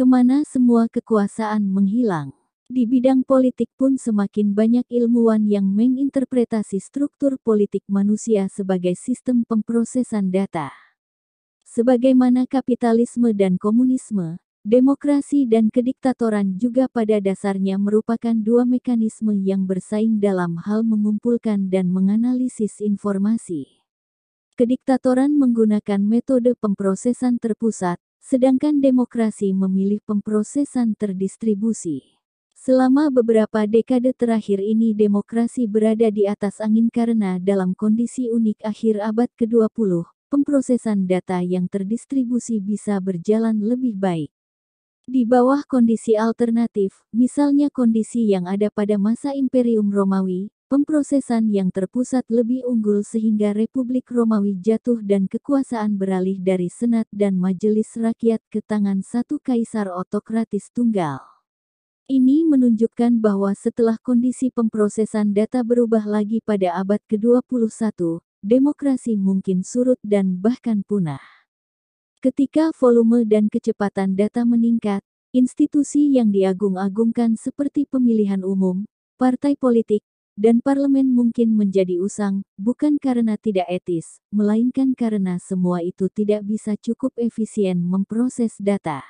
kemana semua kekuasaan menghilang. Di bidang politik pun semakin banyak ilmuwan yang menginterpretasi struktur politik manusia sebagai sistem pemprosesan data. Sebagaimana kapitalisme dan komunisme, demokrasi dan kediktatoran juga pada dasarnya merupakan dua mekanisme yang bersaing dalam hal mengumpulkan dan menganalisis informasi. Kediktatoran menggunakan metode pemprosesan terpusat, Sedangkan demokrasi memilih pemprosesan terdistribusi. Selama beberapa dekade terakhir ini demokrasi berada di atas angin karena dalam kondisi unik akhir abad ke-20, pemprosesan data yang terdistribusi bisa berjalan lebih baik. Di bawah kondisi alternatif, misalnya kondisi yang ada pada masa Imperium Romawi, Pemprosesan yang terpusat lebih unggul sehingga Republik Romawi jatuh dan kekuasaan beralih dari Senat dan Majelis Rakyat ke tangan satu kaisar otokratis tunggal. Ini menunjukkan bahwa setelah kondisi pemprosesan data berubah lagi pada abad ke-21, demokrasi mungkin surut dan bahkan punah. Ketika volume dan kecepatan data meningkat, institusi yang diagung-agungkan seperti pemilihan umum, partai politik, dan parlemen mungkin menjadi usang, bukan karena tidak etis, melainkan karena semua itu tidak bisa cukup efisien memproses data.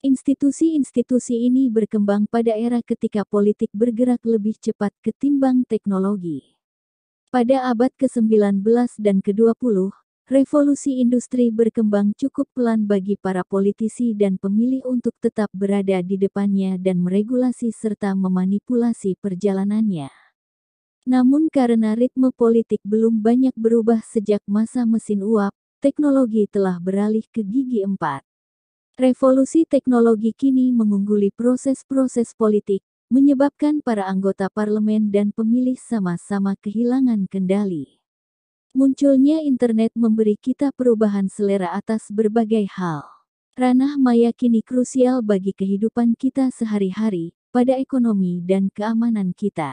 Institusi-institusi ini berkembang pada era ketika politik bergerak lebih cepat ketimbang teknologi. Pada abad ke-19 dan ke-20, revolusi industri berkembang cukup pelan bagi para politisi dan pemilih untuk tetap berada di depannya dan meregulasi serta memanipulasi perjalanannya. Namun karena ritme politik belum banyak berubah sejak masa mesin uap, teknologi telah beralih ke gigi empat. Revolusi teknologi kini mengungguli proses-proses politik, menyebabkan para anggota parlemen dan pemilih sama-sama kehilangan kendali. Munculnya internet memberi kita perubahan selera atas berbagai hal. Ranah maya kini krusial bagi kehidupan kita sehari-hari, pada ekonomi dan keamanan kita.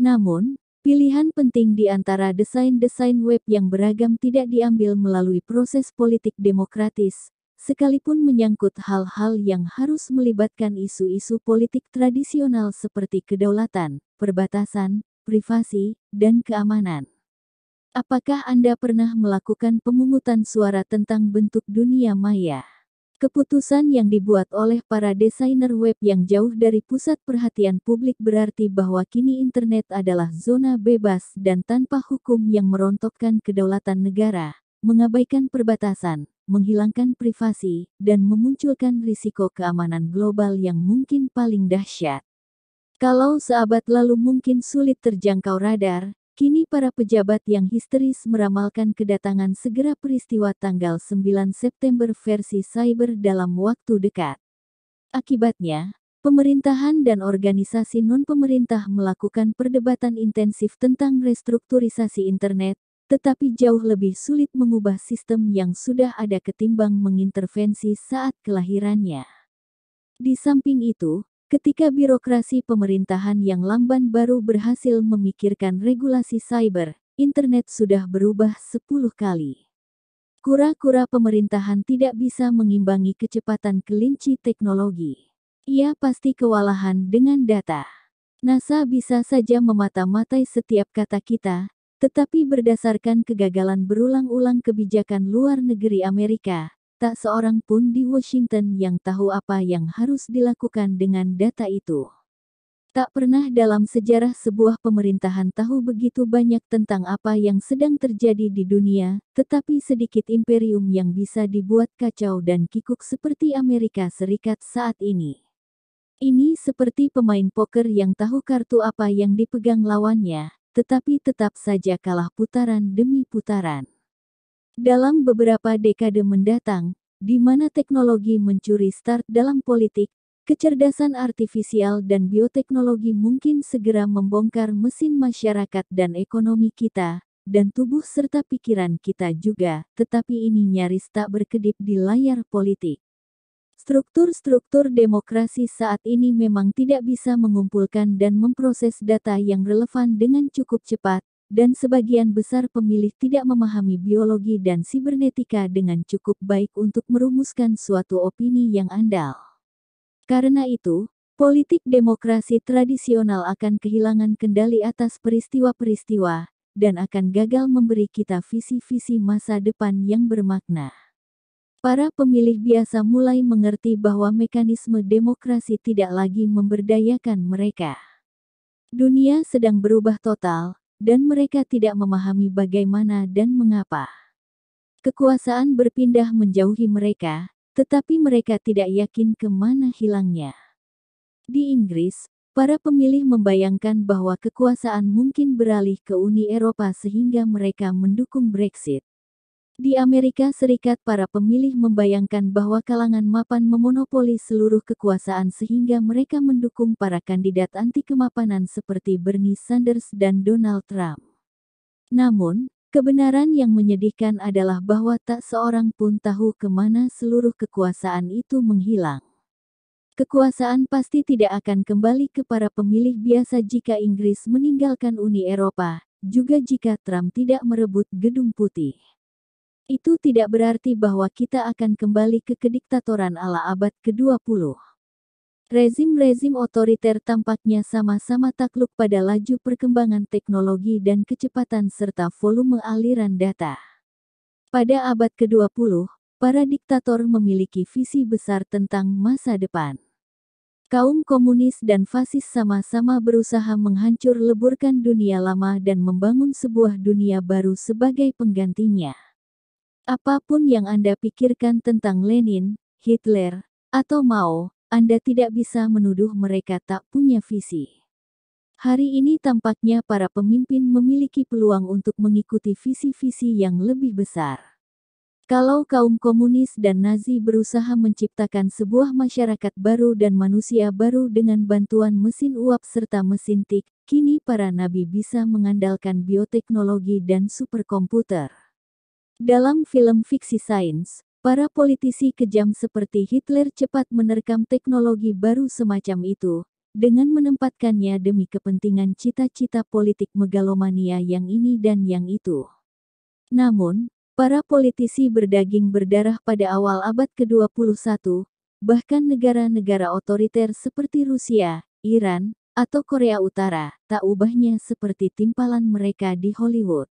Namun, pilihan penting di antara desain-desain web yang beragam tidak diambil melalui proses politik demokratis, sekalipun menyangkut hal-hal yang harus melibatkan isu-isu politik tradisional seperti kedaulatan, perbatasan, privasi, dan keamanan. Apakah Anda pernah melakukan pemungutan suara tentang bentuk dunia maya? Keputusan yang dibuat oleh para desainer web yang jauh dari pusat perhatian publik berarti bahwa kini internet adalah zona bebas dan tanpa hukum yang merontokkan kedaulatan negara, mengabaikan perbatasan, menghilangkan privasi, dan memunculkan risiko keamanan global yang mungkin paling dahsyat. Kalau seabad lalu mungkin sulit terjangkau radar, Kini para pejabat yang histeris meramalkan kedatangan segera peristiwa tanggal 9 September versi cyber dalam waktu dekat. Akibatnya, pemerintahan dan organisasi non-pemerintah melakukan perdebatan intensif tentang restrukturisasi internet, tetapi jauh lebih sulit mengubah sistem yang sudah ada ketimbang mengintervensi saat kelahirannya. Di samping itu, ketika birokrasi pemerintahan yang lamban baru berhasil memikirkan regulasi cyber, internet sudah berubah 10 kali. Kura-kura pemerintahan tidak bisa mengimbangi kecepatan kelinci teknologi. Ia pasti kewalahan dengan data. NASA bisa saja memata-matai setiap kata kita, tetapi berdasarkan kegagalan berulang-ulang kebijakan luar negeri Amerika, Tak seorang pun di Washington yang tahu apa yang harus dilakukan dengan data itu. Tak pernah dalam sejarah sebuah pemerintahan tahu begitu banyak tentang apa yang sedang terjadi di dunia, tetapi sedikit imperium yang bisa dibuat kacau dan kikuk seperti Amerika Serikat saat ini. Ini seperti pemain poker yang tahu kartu apa yang dipegang lawannya, tetapi tetap saja kalah putaran demi putaran. Dalam beberapa dekade mendatang, di mana teknologi mencuri start dalam politik, kecerdasan artifisial dan bioteknologi mungkin segera membongkar mesin masyarakat dan ekonomi kita, dan tubuh serta pikiran kita juga, tetapi ini nyaris tak berkedip di layar politik. Struktur-struktur demokrasi saat ini memang tidak bisa mengumpulkan dan memproses data yang relevan dengan cukup cepat, dan sebagian besar pemilih tidak memahami biologi dan sibernetika dengan cukup baik untuk merumuskan suatu opini yang andal. Karena itu, politik demokrasi tradisional akan kehilangan kendali atas peristiwa-peristiwa, dan akan gagal memberi kita visi-visi masa depan yang bermakna. Para pemilih biasa mulai mengerti bahwa mekanisme demokrasi tidak lagi memberdayakan mereka. Dunia sedang berubah total, dan mereka tidak memahami bagaimana dan mengapa. Kekuasaan berpindah menjauhi mereka, tetapi mereka tidak yakin kemana hilangnya. Di Inggris, para pemilih membayangkan bahwa kekuasaan mungkin beralih ke Uni Eropa sehingga mereka mendukung Brexit. Di Amerika Serikat para pemilih membayangkan bahwa kalangan mapan memonopoli seluruh kekuasaan sehingga mereka mendukung para kandidat anti kemapanan seperti Bernie Sanders dan Donald Trump. Namun, kebenaran yang menyedihkan adalah bahwa tak seorang pun tahu kemana seluruh kekuasaan itu menghilang. Kekuasaan pasti tidak akan kembali ke para pemilih biasa jika Inggris meninggalkan Uni Eropa, juga jika Trump tidak merebut Gedung Putih. Itu tidak berarti bahwa kita akan kembali ke kediktatoran ala abad ke-20. Rezim-rezim otoriter tampaknya sama-sama takluk pada laju perkembangan teknologi dan kecepatan serta volume aliran data. Pada abad ke-20, para diktator memiliki visi besar tentang masa depan. Kaum komunis dan fasis sama-sama berusaha menghancur leburkan dunia lama dan membangun sebuah dunia baru sebagai penggantinya. Apapun yang Anda pikirkan tentang Lenin, Hitler, atau Mao, Anda tidak bisa menuduh mereka tak punya visi. Hari ini tampaknya para pemimpin memiliki peluang untuk mengikuti visi-visi yang lebih besar. Kalau kaum komunis dan Nazi berusaha menciptakan sebuah masyarakat baru dan manusia baru dengan bantuan mesin uap serta mesin tik, kini para nabi bisa mengandalkan bioteknologi dan superkomputer. Dalam film fiksi sains, para politisi kejam seperti Hitler cepat menerkam teknologi baru semacam itu, dengan menempatkannya demi kepentingan cita-cita politik megalomania yang ini dan yang itu. Namun, para politisi berdaging berdarah pada awal abad ke-21, bahkan negara-negara otoriter seperti Rusia, Iran, atau Korea Utara, tak ubahnya seperti timpalan mereka di Hollywood.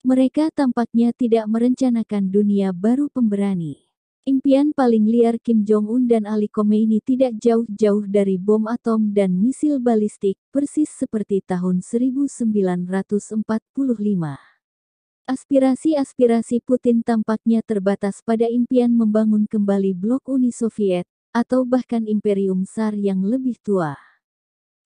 Mereka tampaknya tidak merencanakan dunia baru pemberani. Impian paling liar Kim Jong-un dan Ali Khomeini tidak jauh-jauh dari bom atom dan misil balistik, persis seperti tahun 1945. Aspirasi-aspirasi Putin tampaknya terbatas pada impian membangun kembali blok Uni Soviet, atau bahkan Imperium sar yang lebih tua.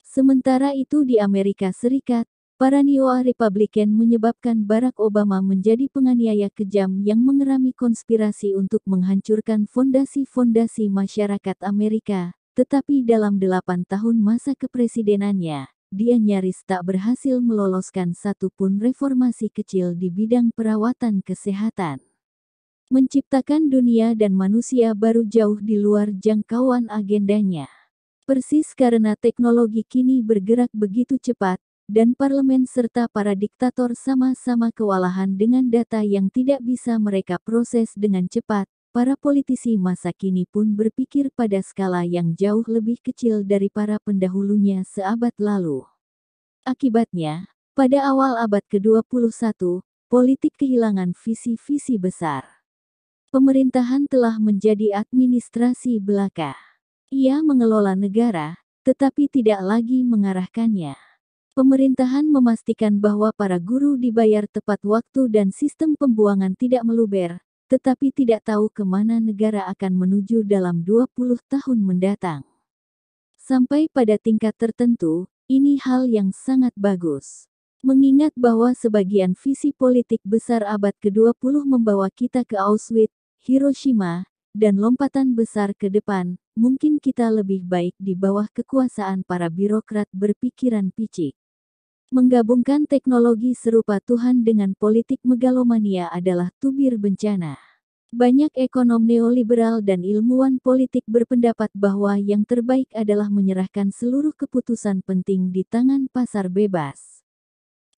Sementara itu di Amerika Serikat, Para Paranoia Republikan menyebabkan Barack Obama menjadi penganiaya kejam yang mengerami konspirasi untuk menghancurkan fondasi-fondasi masyarakat Amerika. Tetapi dalam delapan tahun masa kepresidenannya, dia nyaris tak berhasil meloloskan satupun reformasi kecil di bidang perawatan kesehatan. Menciptakan dunia dan manusia baru jauh di luar jangkauan agendanya. Persis karena teknologi kini bergerak begitu cepat, dan parlemen serta para diktator sama-sama kewalahan dengan data yang tidak bisa mereka proses dengan cepat, para politisi masa kini pun berpikir pada skala yang jauh lebih kecil dari para pendahulunya seabad lalu. Akibatnya, pada awal abad ke-21, politik kehilangan visi-visi besar. Pemerintahan telah menjadi administrasi belaka. Ia mengelola negara, tetapi tidak lagi mengarahkannya. Pemerintahan memastikan bahwa para guru dibayar tepat waktu dan sistem pembuangan tidak meluber, tetapi tidak tahu kemana negara akan menuju dalam 20 tahun mendatang. Sampai pada tingkat tertentu, ini hal yang sangat bagus. Mengingat bahwa sebagian visi politik besar abad ke-20 membawa kita ke Auschwitz, Hiroshima, dan lompatan besar ke depan, mungkin kita lebih baik di bawah kekuasaan para birokrat berpikiran picik. Menggabungkan teknologi serupa Tuhan dengan politik megalomania adalah tubir bencana. Banyak ekonom neoliberal dan ilmuwan politik berpendapat bahwa yang terbaik adalah menyerahkan seluruh keputusan penting di tangan pasar bebas.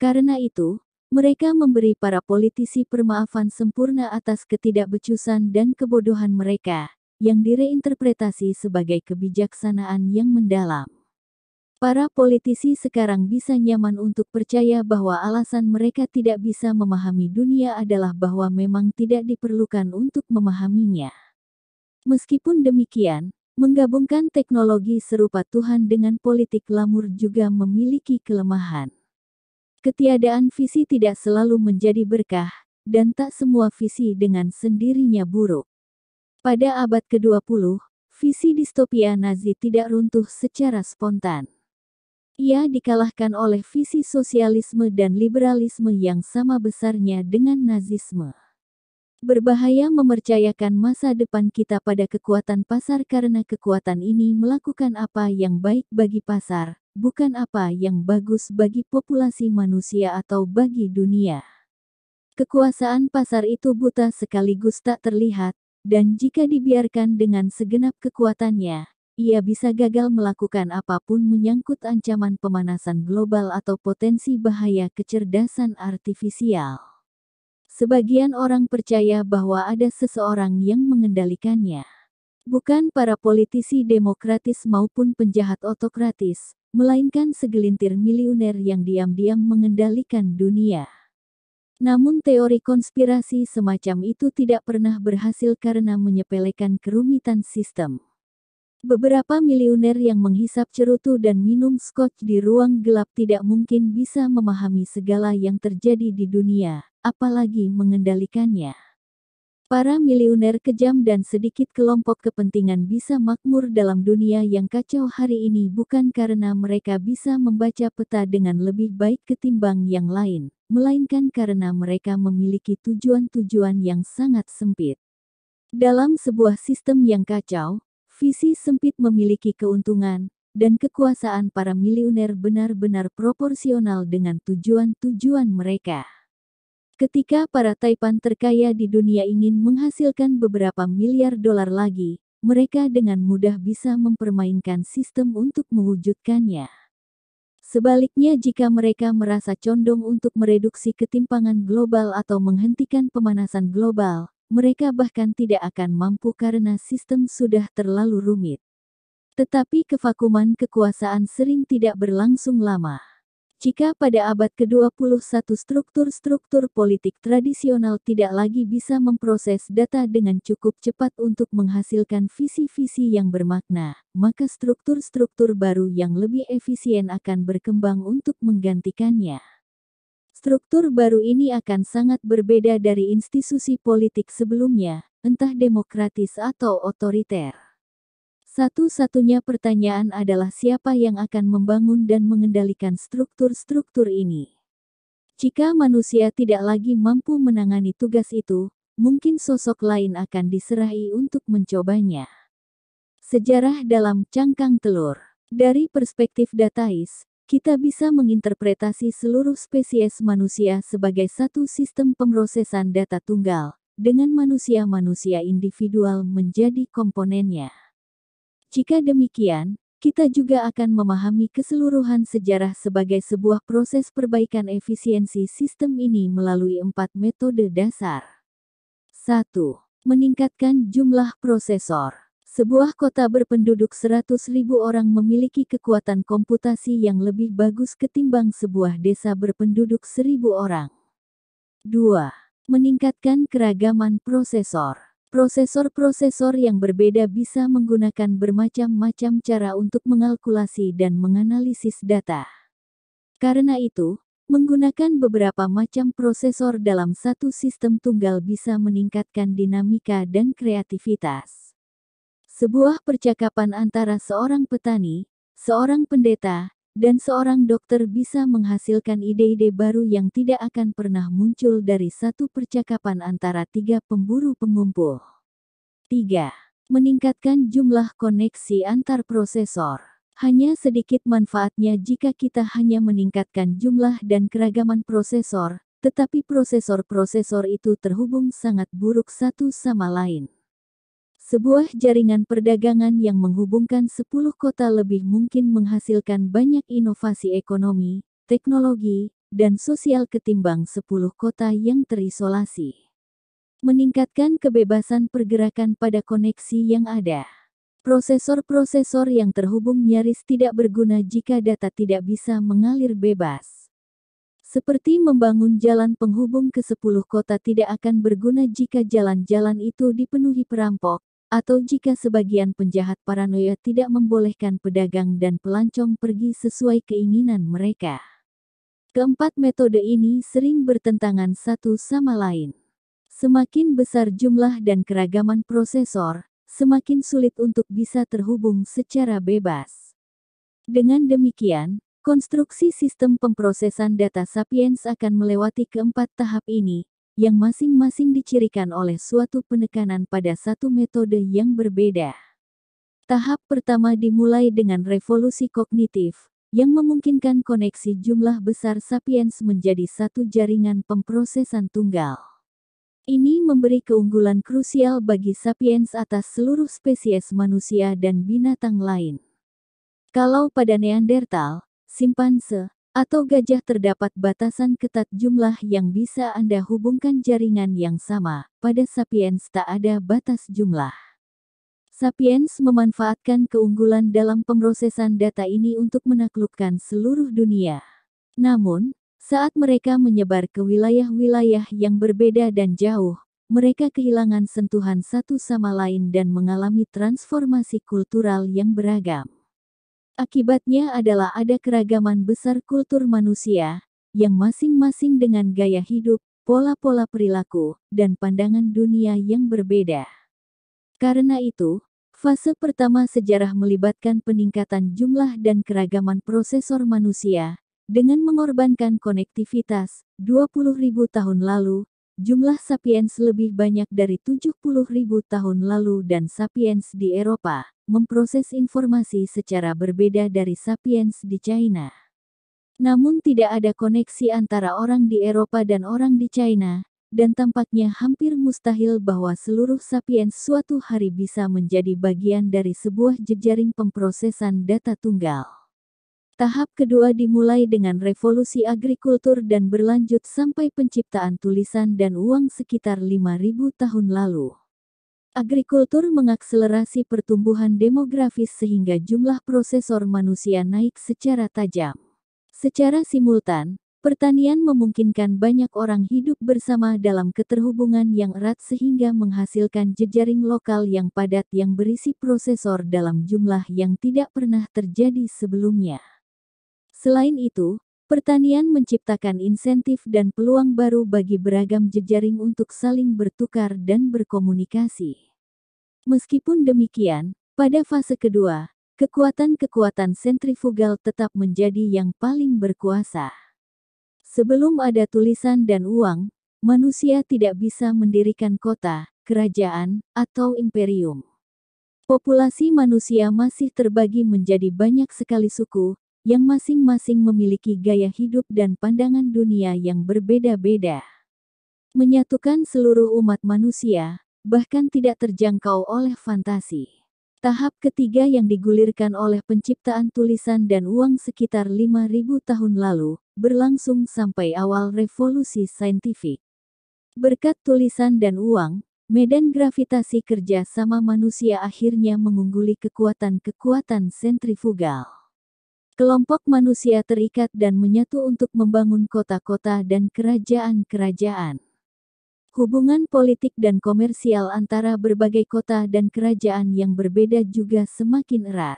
Karena itu, mereka memberi para politisi permaafan sempurna atas ketidakbecusan dan kebodohan mereka, yang direinterpretasi sebagai kebijaksanaan yang mendalam. Para politisi sekarang bisa nyaman untuk percaya bahwa alasan mereka tidak bisa memahami dunia adalah bahwa memang tidak diperlukan untuk memahaminya. Meskipun demikian, menggabungkan teknologi serupa Tuhan dengan politik lamur juga memiliki kelemahan. Ketiadaan visi tidak selalu menjadi berkah, dan tak semua visi dengan sendirinya buruk. Pada abad ke-20, visi distopia Nazi tidak runtuh secara spontan. Ia dikalahkan oleh visi sosialisme dan liberalisme yang sama besarnya dengan nazisme. Berbahaya memercayakan masa depan kita pada kekuatan pasar karena kekuatan ini melakukan apa yang baik bagi pasar, bukan apa yang bagus bagi populasi manusia atau bagi dunia. Kekuasaan pasar itu buta sekaligus tak terlihat, dan jika dibiarkan dengan segenap kekuatannya, ia bisa gagal melakukan apapun menyangkut ancaman pemanasan global atau potensi bahaya kecerdasan artifisial. Sebagian orang percaya bahwa ada seseorang yang mengendalikannya. Bukan para politisi demokratis maupun penjahat otokratis, melainkan segelintir miliuner yang diam-diam mengendalikan dunia. Namun teori konspirasi semacam itu tidak pernah berhasil karena menyepelekan kerumitan sistem. Beberapa miliuner yang menghisap cerutu dan minum scotch di ruang gelap tidak mungkin bisa memahami segala yang terjadi di dunia, apalagi mengendalikannya. Para miliuner kejam dan sedikit kelompok kepentingan bisa makmur dalam dunia yang kacau hari ini bukan karena mereka bisa membaca peta dengan lebih baik ketimbang yang lain, melainkan karena mereka memiliki tujuan-tujuan yang sangat sempit. Dalam sebuah sistem yang kacau, Visi sempit memiliki keuntungan, dan kekuasaan para miliuner benar-benar proporsional dengan tujuan-tujuan mereka. Ketika para Taipan terkaya di dunia ingin menghasilkan beberapa miliar dolar lagi, mereka dengan mudah bisa mempermainkan sistem untuk mewujudkannya. Sebaliknya jika mereka merasa condong untuk mereduksi ketimpangan global atau menghentikan pemanasan global, mereka bahkan tidak akan mampu karena sistem sudah terlalu rumit. Tetapi kevakuman kekuasaan sering tidak berlangsung lama. Jika pada abad ke-21 struktur-struktur politik tradisional tidak lagi bisa memproses data dengan cukup cepat untuk menghasilkan visi-visi yang bermakna, maka struktur-struktur baru yang lebih efisien akan berkembang untuk menggantikannya. Struktur baru ini akan sangat berbeda dari institusi politik sebelumnya, entah demokratis atau otoriter. Satu-satunya pertanyaan adalah siapa yang akan membangun dan mengendalikan struktur-struktur ini. Jika manusia tidak lagi mampu menangani tugas itu, mungkin sosok lain akan diserahi untuk mencobanya. Sejarah dalam cangkang telur. Dari perspektif datais, kita bisa menginterpretasi seluruh spesies manusia sebagai satu sistem pemrosesan data tunggal, dengan manusia-manusia individual menjadi komponennya. Jika demikian, kita juga akan memahami keseluruhan sejarah sebagai sebuah proses perbaikan efisiensi sistem ini melalui empat metode dasar. 1. Meningkatkan jumlah prosesor. Sebuah kota berpenduduk 100.000 orang memiliki kekuatan komputasi yang lebih bagus ketimbang sebuah desa berpenduduk 1.000 orang. 2. Meningkatkan keragaman prosesor. Prosesor-prosesor yang berbeda bisa menggunakan bermacam-macam cara untuk mengalkulasi dan menganalisis data. Karena itu, Menggunakan beberapa macam prosesor dalam satu sistem tunggal bisa meningkatkan dinamika dan kreativitas. Sebuah percakapan antara seorang petani, seorang pendeta, dan seorang dokter bisa menghasilkan ide-ide baru yang tidak akan pernah muncul dari satu percakapan antara tiga pemburu pengumpul. 3. Meningkatkan jumlah koneksi antar prosesor. Hanya sedikit manfaatnya jika kita hanya meningkatkan jumlah dan keragaman prosesor, tetapi prosesor-prosesor itu terhubung sangat buruk satu sama lain sebuah jaringan perdagangan yang menghubungkan 10 kota lebih mungkin menghasilkan banyak inovasi ekonomi, teknologi, dan sosial ketimbang 10 kota yang terisolasi. Meningkatkan kebebasan pergerakan pada koneksi yang ada. Prosesor-prosesor yang terhubung nyaris tidak berguna jika data tidak bisa mengalir bebas. Seperti membangun jalan penghubung ke 10 kota tidak akan berguna jika jalan-jalan itu dipenuhi perampok, atau jika sebagian penjahat paranoia tidak membolehkan pedagang dan pelancong pergi sesuai keinginan mereka. Keempat metode ini sering bertentangan satu sama lain. Semakin besar jumlah dan keragaman prosesor, semakin sulit untuk bisa terhubung secara bebas. Dengan demikian, konstruksi sistem pemprosesan data Sapiens akan melewati keempat tahap ini, yang masing-masing dicirikan oleh suatu penekanan pada satu metode yang berbeda. Tahap pertama dimulai dengan revolusi kognitif, yang memungkinkan koneksi jumlah besar sapiens menjadi satu jaringan pemprosesan tunggal. Ini memberi keunggulan krusial bagi sapiens atas seluruh spesies manusia dan binatang lain. Kalau pada Neandertal, simpanse, atau gajah terdapat batasan ketat jumlah yang bisa Anda hubungkan jaringan yang sama, pada sapiens tak ada batas jumlah. Sapiens memanfaatkan keunggulan dalam pemrosesan data ini untuk menaklukkan seluruh dunia. Namun, saat mereka menyebar ke wilayah-wilayah yang berbeda dan jauh, mereka kehilangan sentuhan satu sama lain dan mengalami transformasi kultural yang beragam. Akibatnya adalah ada keragaman besar kultur manusia, yang masing-masing dengan gaya hidup, pola-pola perilaku, dan pandangan dunia yang berbeda. Karena itu, fase pertama sejarah melibatkan peningkatan jumlah dan keragaman prosesor manusia, dengan mengorbankan konektivitas, 20.000 tahun lalu, Jumlah sapiens lebih banyak dari ribu tahun lalu dan sapiens di Eropa memproses informasi secara berbeda dari sapiens di China. Namun tidak ada koneksi antara orang di Eropa dan orang di China, dan tampaknya hampir mustahil bahwa seluruh sapiens suatu hari bisa menjadi bagian dari sebuah jejaring pemprosesan data tunggal. Tahap kedua dimulai dengan revolusi agrikultur dan berlanjut sampai penciptaan tulisan dan uang sekitar 5000 tahun lalu. Agrikultur mengakselerasi pertumbuhan demografis sehingga jumlah prosesor manusia naik secara tajam. Secara simultan, pertanian memungkinkan banyak orang hidup bersama dalam keterhubungan yang erat sehingga menghasilkan jejaring lokal yang padat yang berisi prosesor dalam jumlah yang tidak pernah terjadi sebelumnya. Selain itu, pertanian menciptakan insentif dan peluang baru bagi beragam jejaring untuk saling bertukar dan berkomunikasi. Meskipun demikian, pada fase kedua, kekuatan-kekuatan sentrifugal tetap menjadi yang paling berkuasa. Sebelum ada tulisan dan uang, manusia tidak bisa mendirikan kota, kerajaan, atau imperium. Populasi manusia masih terbagi menjadi banyak sekali suku, yang masing-masing memiliki gaya hidup dan pandangan dunia yang berbeda-beda. Menyatukan seluruh umat manusia, bahkan tidak terjangkau oleh fantasi. Tahap ketiga yang digulirkan oleh penciptaan tulisan dan uang sekitar 5.000 tahun lalu, berlangsung sampai awal revolusi saintifik. Berkat tulisan dan uang, medan gravitasi kerja sama manusia akhirnya mengungguli kekuatan-kekuatan sentrifugal. Kelompok manusia terikat dan menyatu untuk membangun kota-kota dan kerajaan-kerajaan. Hubungan politik dan komersial antara berbagai kota dan kerajaan yang berbeda juga semakin erat.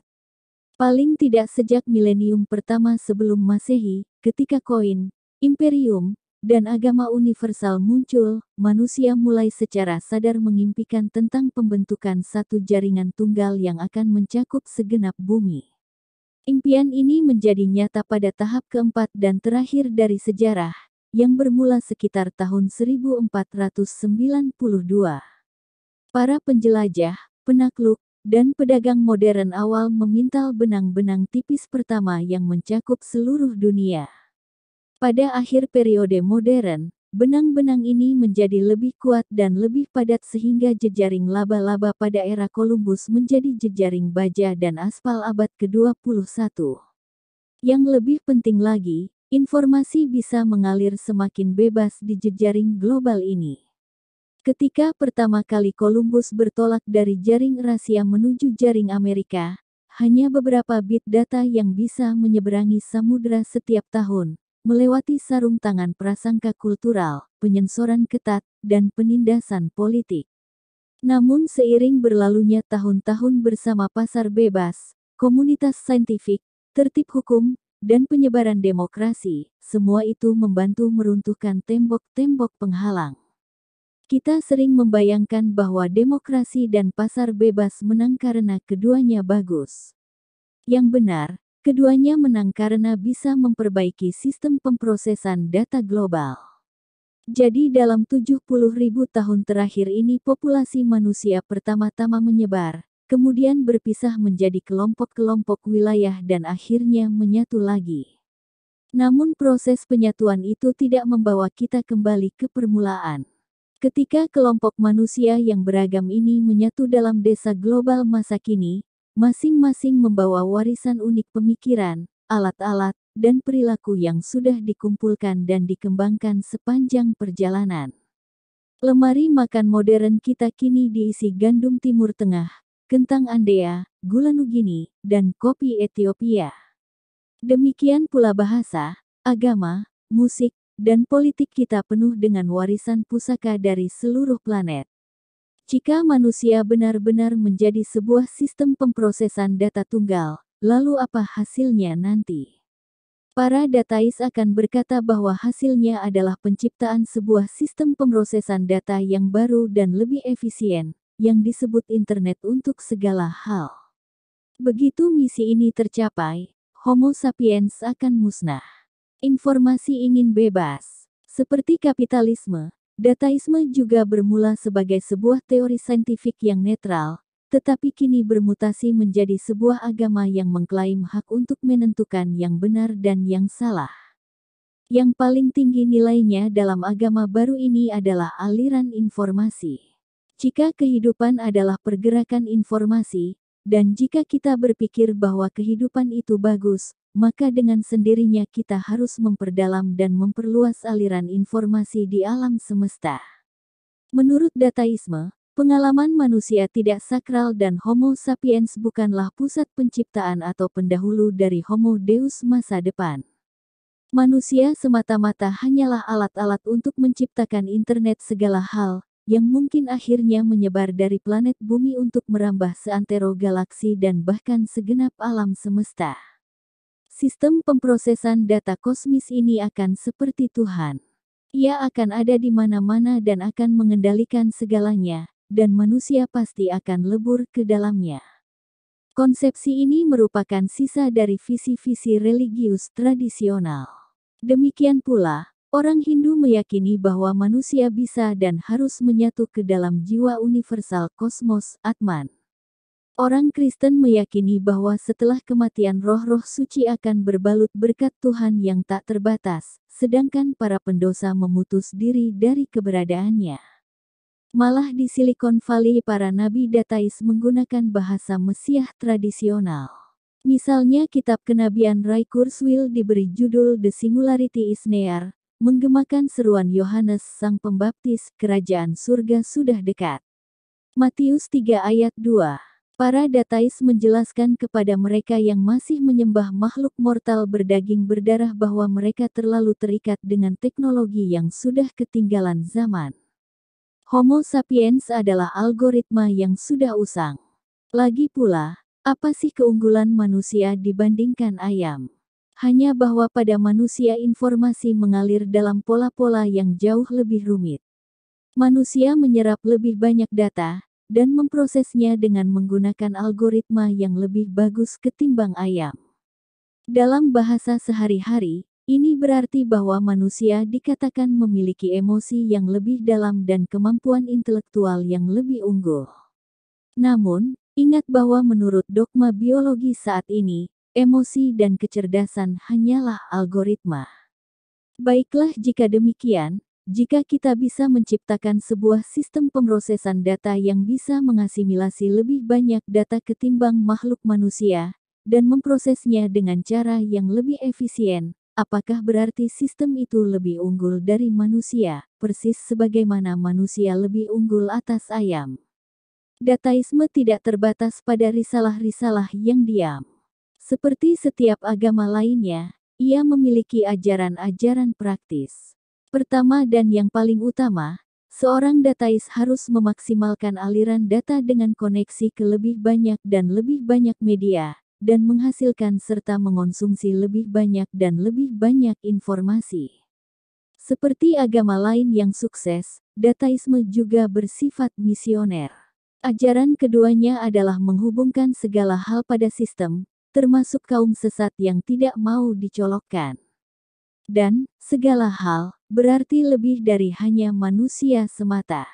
Paling tidak sejak milenium pertama sebelum Masehi, ketika koin, imperium, dan agama universal muncul, manusia mulai secara sadar mengimpikan tentang pembentukan satu jaringan tunggal yang akan mencakup segenap bumi. Impian ini menjadi nyata pada tahap keempat dan terakhir dari sejarah, yang bermula sekitar tahun 1492. Para penjelajah, penakluk, dan pedagang modern awal memintal benang-benang tipis pertama yang mencakup seluruh dunia. Pada akhir periode modern, Benang-benang ini menjadi lebih kuat dan lebih padat sehingga jejaring laba-laba pada era Columbus menjadi jejaring baja dan aspal abad ke-21. Yang lebih penting lagi, informasi bisa mengalir semakin bebas di jejaring global ini. Ketika pertama kali Columbus bertolak dari jaring rahasia menuju jaring Amerika, hanya beberapa bit data yang bisa menyeberangi samudera setiap tahun, melewati sarung tangan prasangka kultural, penyensoran ketat, dan penindasan politik. Namun seiring berlalunya tahun-tahun bersama pasar bebas, komunitas saintifik, tertib hukum, dan penyebaran demokrasi, semua itu membantu meruntuhkan tembok-tembok penghalang. Kita sering membayangkan bahwa demokrasi dan pasar bebas menang karena keduanya bagus. Yang benar, Keduanya menang karena bisa memperbaiki sistem pemprosesan data global. Jadi dalam 70 ribu tahun terakhir ini populasi manusia pertama-tama menyebar, kemudian berpisah menjadi kelompok-kelompok wilayah dan akhirnya menyatu lagi. Namun proses penyatuan itu tidak membawa kita kembali ke permulaan. Ketika kelompok manusia yang beragam ini menyatu dalam desa global masa kini, masing-masing membawa warisan unik pemikiran, alat-alat, dan perilaku yang sudah dikumpulkan dan dikembangkan sepanjang perjalanan. Lemari makan modern kita kini diisi gandum Timur Tengah, kentang Andea, gula Nugini, dan kopi Ethiopia. Demikian pula bahasa, agama, musik, dan politik kita penuh dengan warisan pusaka dari seluruh planet. Jika manusia benar-benar menjadi sebuah sistem pemprosesan data tunggal, lalu apa hasilnya nanti? Para datais akan berkata bahwa hasilnya adalah penciptaan sebuah sistem pemrosesan data yang baru dan lebih efisien, yang disebut internet untuk segala hal. Begitu misi ini tercapai, Homo sapiens akan musnah. Informasi ingin bebas, seperti kapitalisme, Dataisme juga bermula sebagai sebuah teori saintifik yang netral, tetapi kini bermutasi menjadi sebuah agama yang mengklaim hak untuk menentukan yang benar dan yang salah. Yang paling tinggi nilainya dalam agama baru ini adalah aliran informasi. Jika kehidupan adalah pergerakan informasi, dan jika kita berpikir bahwa kehidupan itu bagus, maka dengan sendirinya kita harus memperdalam dan memperluas aliran informasi di alam semesta. Menurut dataisme, pengalaman manusia tidak sakral dan Homo sapiens bukanlah pusat penciptaan atau pendahulu dari Homo deus masa depan. Manusia semata-mata hanyalah alat-alat untuk menciptakan internet segala hal, yang mungkin akhirnya menyebar dari planet bumi untuk merambah seantero galaksi dan bahkan segenap alam semesta. Sistem pemprosesan data kosmis ini akan seperti Tuhan. Ia akan ada di mana-mana dan akan mengendalikan segalanya, dan manusia pasti akan lebur ke dalamnya. Konsepsi ini merupakan sisa dari visi-visi religius tradisional. Demikian pula, orang Hindu meyakini bahwa manusia bisa dan harus menyatu ke dalam jiwa universal kosmos Atman. Orang Kristen meyakini bahwa setelah kematian roh-roh suci akan berbalut berkat Tuhan yang tak terbatas, sedangkan para pendosa memutus diri dari keberadaannya. Malah di Silicon Valley para nabi datais menggunakan bahasa Mesiah tradisional. Misalnya kitab kenabian Ray Kurzweil diberi judul The Singularity is Near, menggemakan seruan Yohanes Sang Pembaptis, kerajaan surga sudah dekat. Matius 3 ayat 2 Para datais menjelaskan kepada mereka yang masih menyembah makhluk mortal berdaging berdarah bahwa mereka terlalu terikat dengan teknologi yang sudah ketinggalan zaman. Homo sapiens adalah algoritma yang sudah usang. Lagi pula, apa sih keunggulan manusia dibandingkan ayam? Hanya bahwa pada manusia informasi mengalir dalam pola-pola yang jauh lebih rumit. Manusia menyerap lebih banyak data, dan memprosesnya dengan menggunakan algoritma yang lebih bagus ketimbang ayam. Dalam bahasa sehari-hari, ini berarti bahwa manusia dikatakan memiliki emosi yang lebih dalam dan kemampuan intelektual yang lebih unggul. Namun, ingat bahwa menurut dogma biologi saat ini, emosi dan kecerdasan hanyalah algoritma. Baiklah jika demikian, jika kita bisa menciptakan sebuah sistem pemrosesan data yang bisa mengasimilasi lebih banyak data ketimbang makhluk manusia, dan memprosesnya dengan cara yang lebih efisien, apakah berarti sistem itu lebih unggul dari manusia, persis sebagaimana manusia lebih unggul atas ayam? Dataisme tidak terbatas pada risalah-risalah yang diam. Seperti setiap agama lainnya, ia memiliki ajaran-ajaran praktis. Pertama dan yang paling utama, seorang datais harus memaksimalkan aliran data dengan koneksi ke lebih banyak dan lebih banyak media, dan menghasilkan serta mengonsumsi lebih banyak dan lebih banyak informasi. Seperti agama lain yang sukses, dataisme juga bersifat misioner. Ajaran keduanya adalah menghubungkan segala hal pada sistem, termasuk kaum sesat yang tidak mau dicolokkan. Dan, segala hal, berarti lebih dari hanya manusia semata.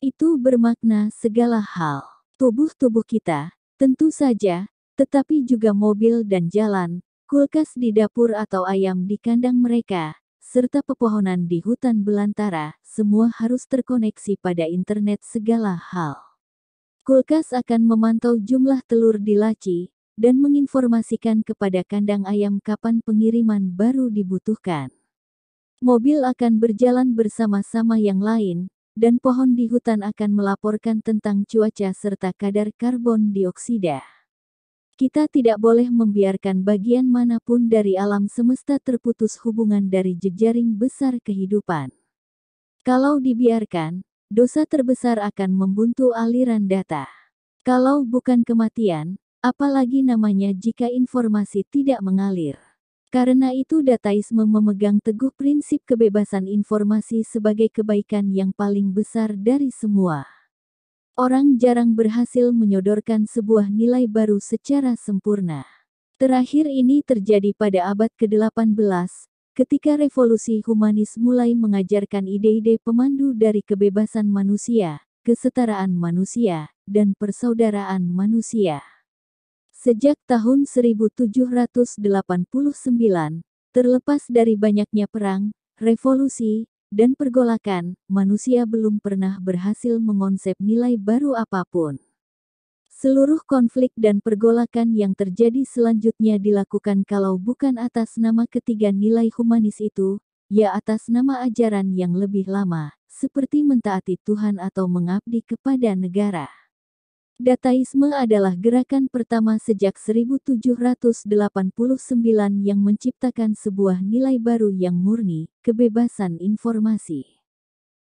Itu bermakna segala hal. Tubuh-tubuh kita, tentu saja, tetapi juga mobil dan jalan, kulkas di dapur atau ayam di kandang mereka, serta pepohonan di hutan belantara, semua harus terkoneksi pada internet segala hal. Kulkas akan memantau jumlah telur di laci, dan menginformasikan kepada kandang ayam kapan pengiriman baru dibutuhkan. Mobil akan berjalan bersama-sama yang lain, dan pohon di hutan akan melaporkan tentang cuaca serta kadar karbon dioksida. Kita tidak boleh membiarkan bagian manapun dari alam semesta terputus hubungan dari jejaring besar kehidupan. Kalau dibiarkan, dosa terbesar akan membuntu aliran data. Kalau bukan kematian, apalagi namanya jika informasi tidak mengalir. Karena itu dataisme memegang teguh prinsip kebebasan informasi sebagai kebaikan yang paling besar dari semua. Orang jarang berhasil menyodorkan sebuah nilai baru secara sempurna. Terakhir ini terjadi pada abad ke-18, ketika revolusi humanis mulai mengajarkan ide-ide pemandu dari kebebasan manusia, kesetaraan manusia, dan persaudaraan manusia. Sejak tahun 1789, terlepas dari banyaknya perang, revolusi, dan pergolakan, manusia belum pernah berhasil mengonsep nilai baru apapun. Seluruh konflik dan pergolakan yang terjadi selanjutnya dilakukan kalau bukan atas nama ketiga nilai humanis itu, ya atas nama ajaran yang lebih lama, seperti mentaati Tuhan atau mengabdi kepada negara. Dataisme adalah gerakan pertama sejak 1789 yang menciptakan sebuah nilai baru yang murni, kebebasan informasi.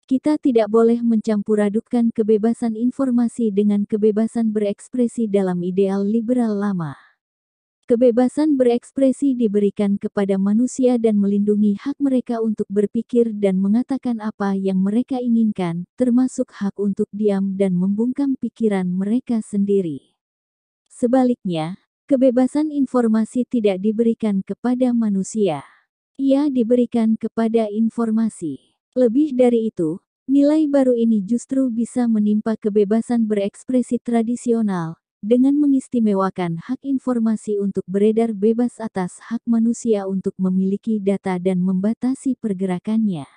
Kita tidak boleh mencampuradukkan kebebasan informasi dengan kebebasan berekspresi dalam ideal liberal lama. Kebebasan berekspresi diberikan kepada manusia dan melindungi hak mereka untuk berpikir dan mengatakan apa yang mereka inginkan, termasuk hak untuk diam dan membungkam pikiran mereka sendiri. Sebaliknya, kebebasan informasi tidak diberikan kepada manusia. Ia diberikan kepada informasi. Lebih dari itu, nilai baru ini justru bisa menimpa kebebasan berekspresi tradisional, dengan mengistimewakan hak informasi untuk beredar bebas atas hak manusia untuk memiliki data dan membatasi pergerakannya.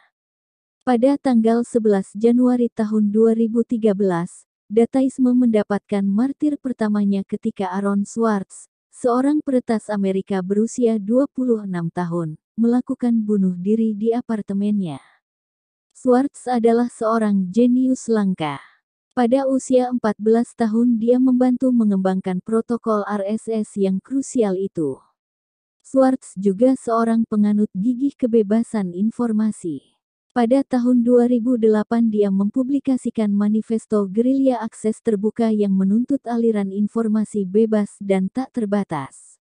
Pada tanggal 11 Januari tahun 2013, dataisme mendapatkan martir pertamanya ketika Aaron Swartz, seorang peretas Amerika berusia 26 tahun, melakukan bunuh diri di apartemennya. Swartz adalah seorang jenius langka. Pada usia 14 tahun dia membantu mengembangkan protokol RSS yang krusial itu. Swartz juga seorang penganut gigih kebebasan informasi. Pada tahun 2008 dia mempublikasikan manifesto gerilya akses terbuka yang menuntut aliran informasi bebas dan tak terbatas.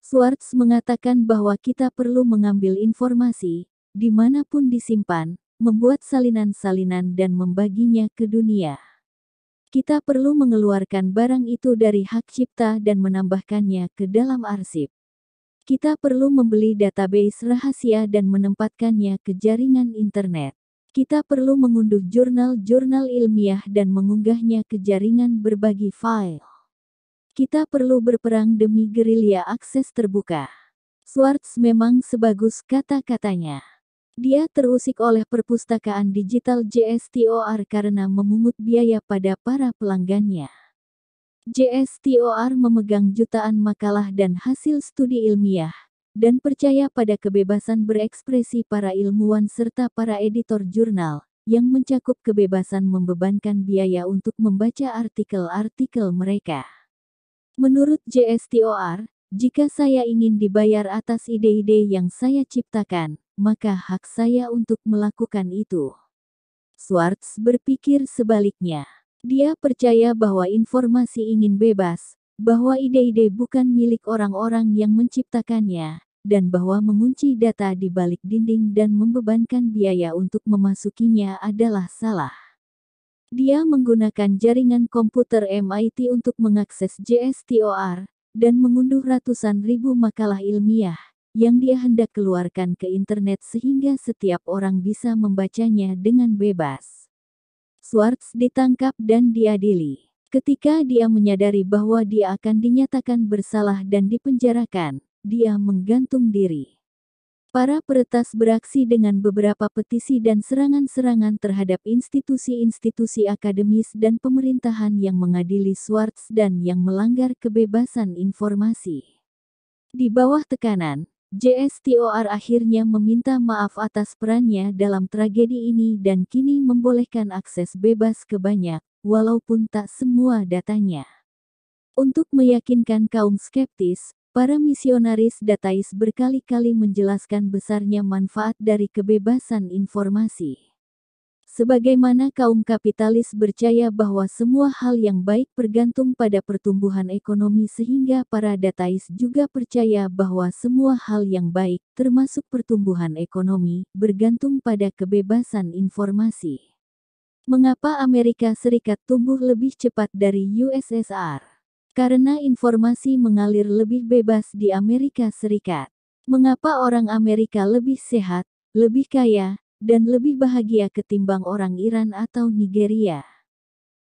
Swartz mengatakan bahwa kita perlu mengambil informasi, dimanapun disimpan, membuat salinan-salinan dan membaginya ke dunia. Kita perlu mengeluarkan barang itu dari hak cipta dan menambahkannya ke dalam arsip. Kita perlu membeli database rahasia dan menempatkannya ke jaringan internet. Kita perlu mengunduh jurnal-jurnal ilmiah dan mengunggahnya ke jaringan berbagi file. Kita perlu berperang demi gerilya akses terbuka. Swartz memang sebagus kata-katanya. Dia terusik oleh perpustakaan digital JSTOR karena memungut biaya pada para pelanggannya. JSTOR memegang jutaan makalah dan hasil studi ilmiah, dan percaya pada kebebasan berekspresi para ilmuwan serta para editor jurnal, yang mencakup kebebasan membebankan biaya untuk membaca artikel-artikel mereka. Menurut JSTOR, jika saya ingin dibayar atas ide-ide yang saya ciptakan, maka hak saya untuk melakukan itu. Swartz berpikir sebaliknya. Dia percaya bahwa informasi ingin bebas, bahwa ide-ide bukan milik orang-orang yang menciptakannya, dan bahwa mengunci data di balik dinding dan membebankan biaya untuk memasukinya adalah salah. Dia menggunakan jaringan komputer MIT untuk mengakses JSTOR, dan mengunduh ratusan ribu makalah ilmiah yang dia hendak keluarkan ke internet sehingga setiap orang bisa membacanya dengan bebas. Swartz ditangkap dan diadili. Ketika dia menyadari bahwa dia akan dinyatakan bersalah dan dipenjarakan, dia menggantung diri. Para peretas beraksi dengan beberapa petisi dan serangan-serangan terhadap institusi-institusi akademis dan pemerintahan yang mengadili Swartz dan yang melanggar kebebasan informasi. Di bawah tekanan, JSTOR akhirnya meminta maaf atas perannya dalam tragedi ini dan kini membolehkan akses bebas ke banyak, walaupun tak semua datanya. Untuk meyakinkan kaum skeptis, Para misionaris datais berkali-kali menjelaskan besarnya manfaat dari kebebasan informasi. Sebagaimana kaum kapitalis percaya bahwa semua hal yang baik bergantung pada pertumbuhan ekonomi sehingga para datais juga percaya bahwa semua hal yang baik, termasuk pertumbuhan ekonomi, bergantung pada kebebasan informasi. Mengapa Amerika Serikat tumbuh lebih cepat dari USSR? Karena informasi mengalir lebih bebas di Amerika Serikat. Mengapa orang Amerika lebih sehat, lebih kaya, dan lebih bahagia ketimbang orang Iran atau Nigeria?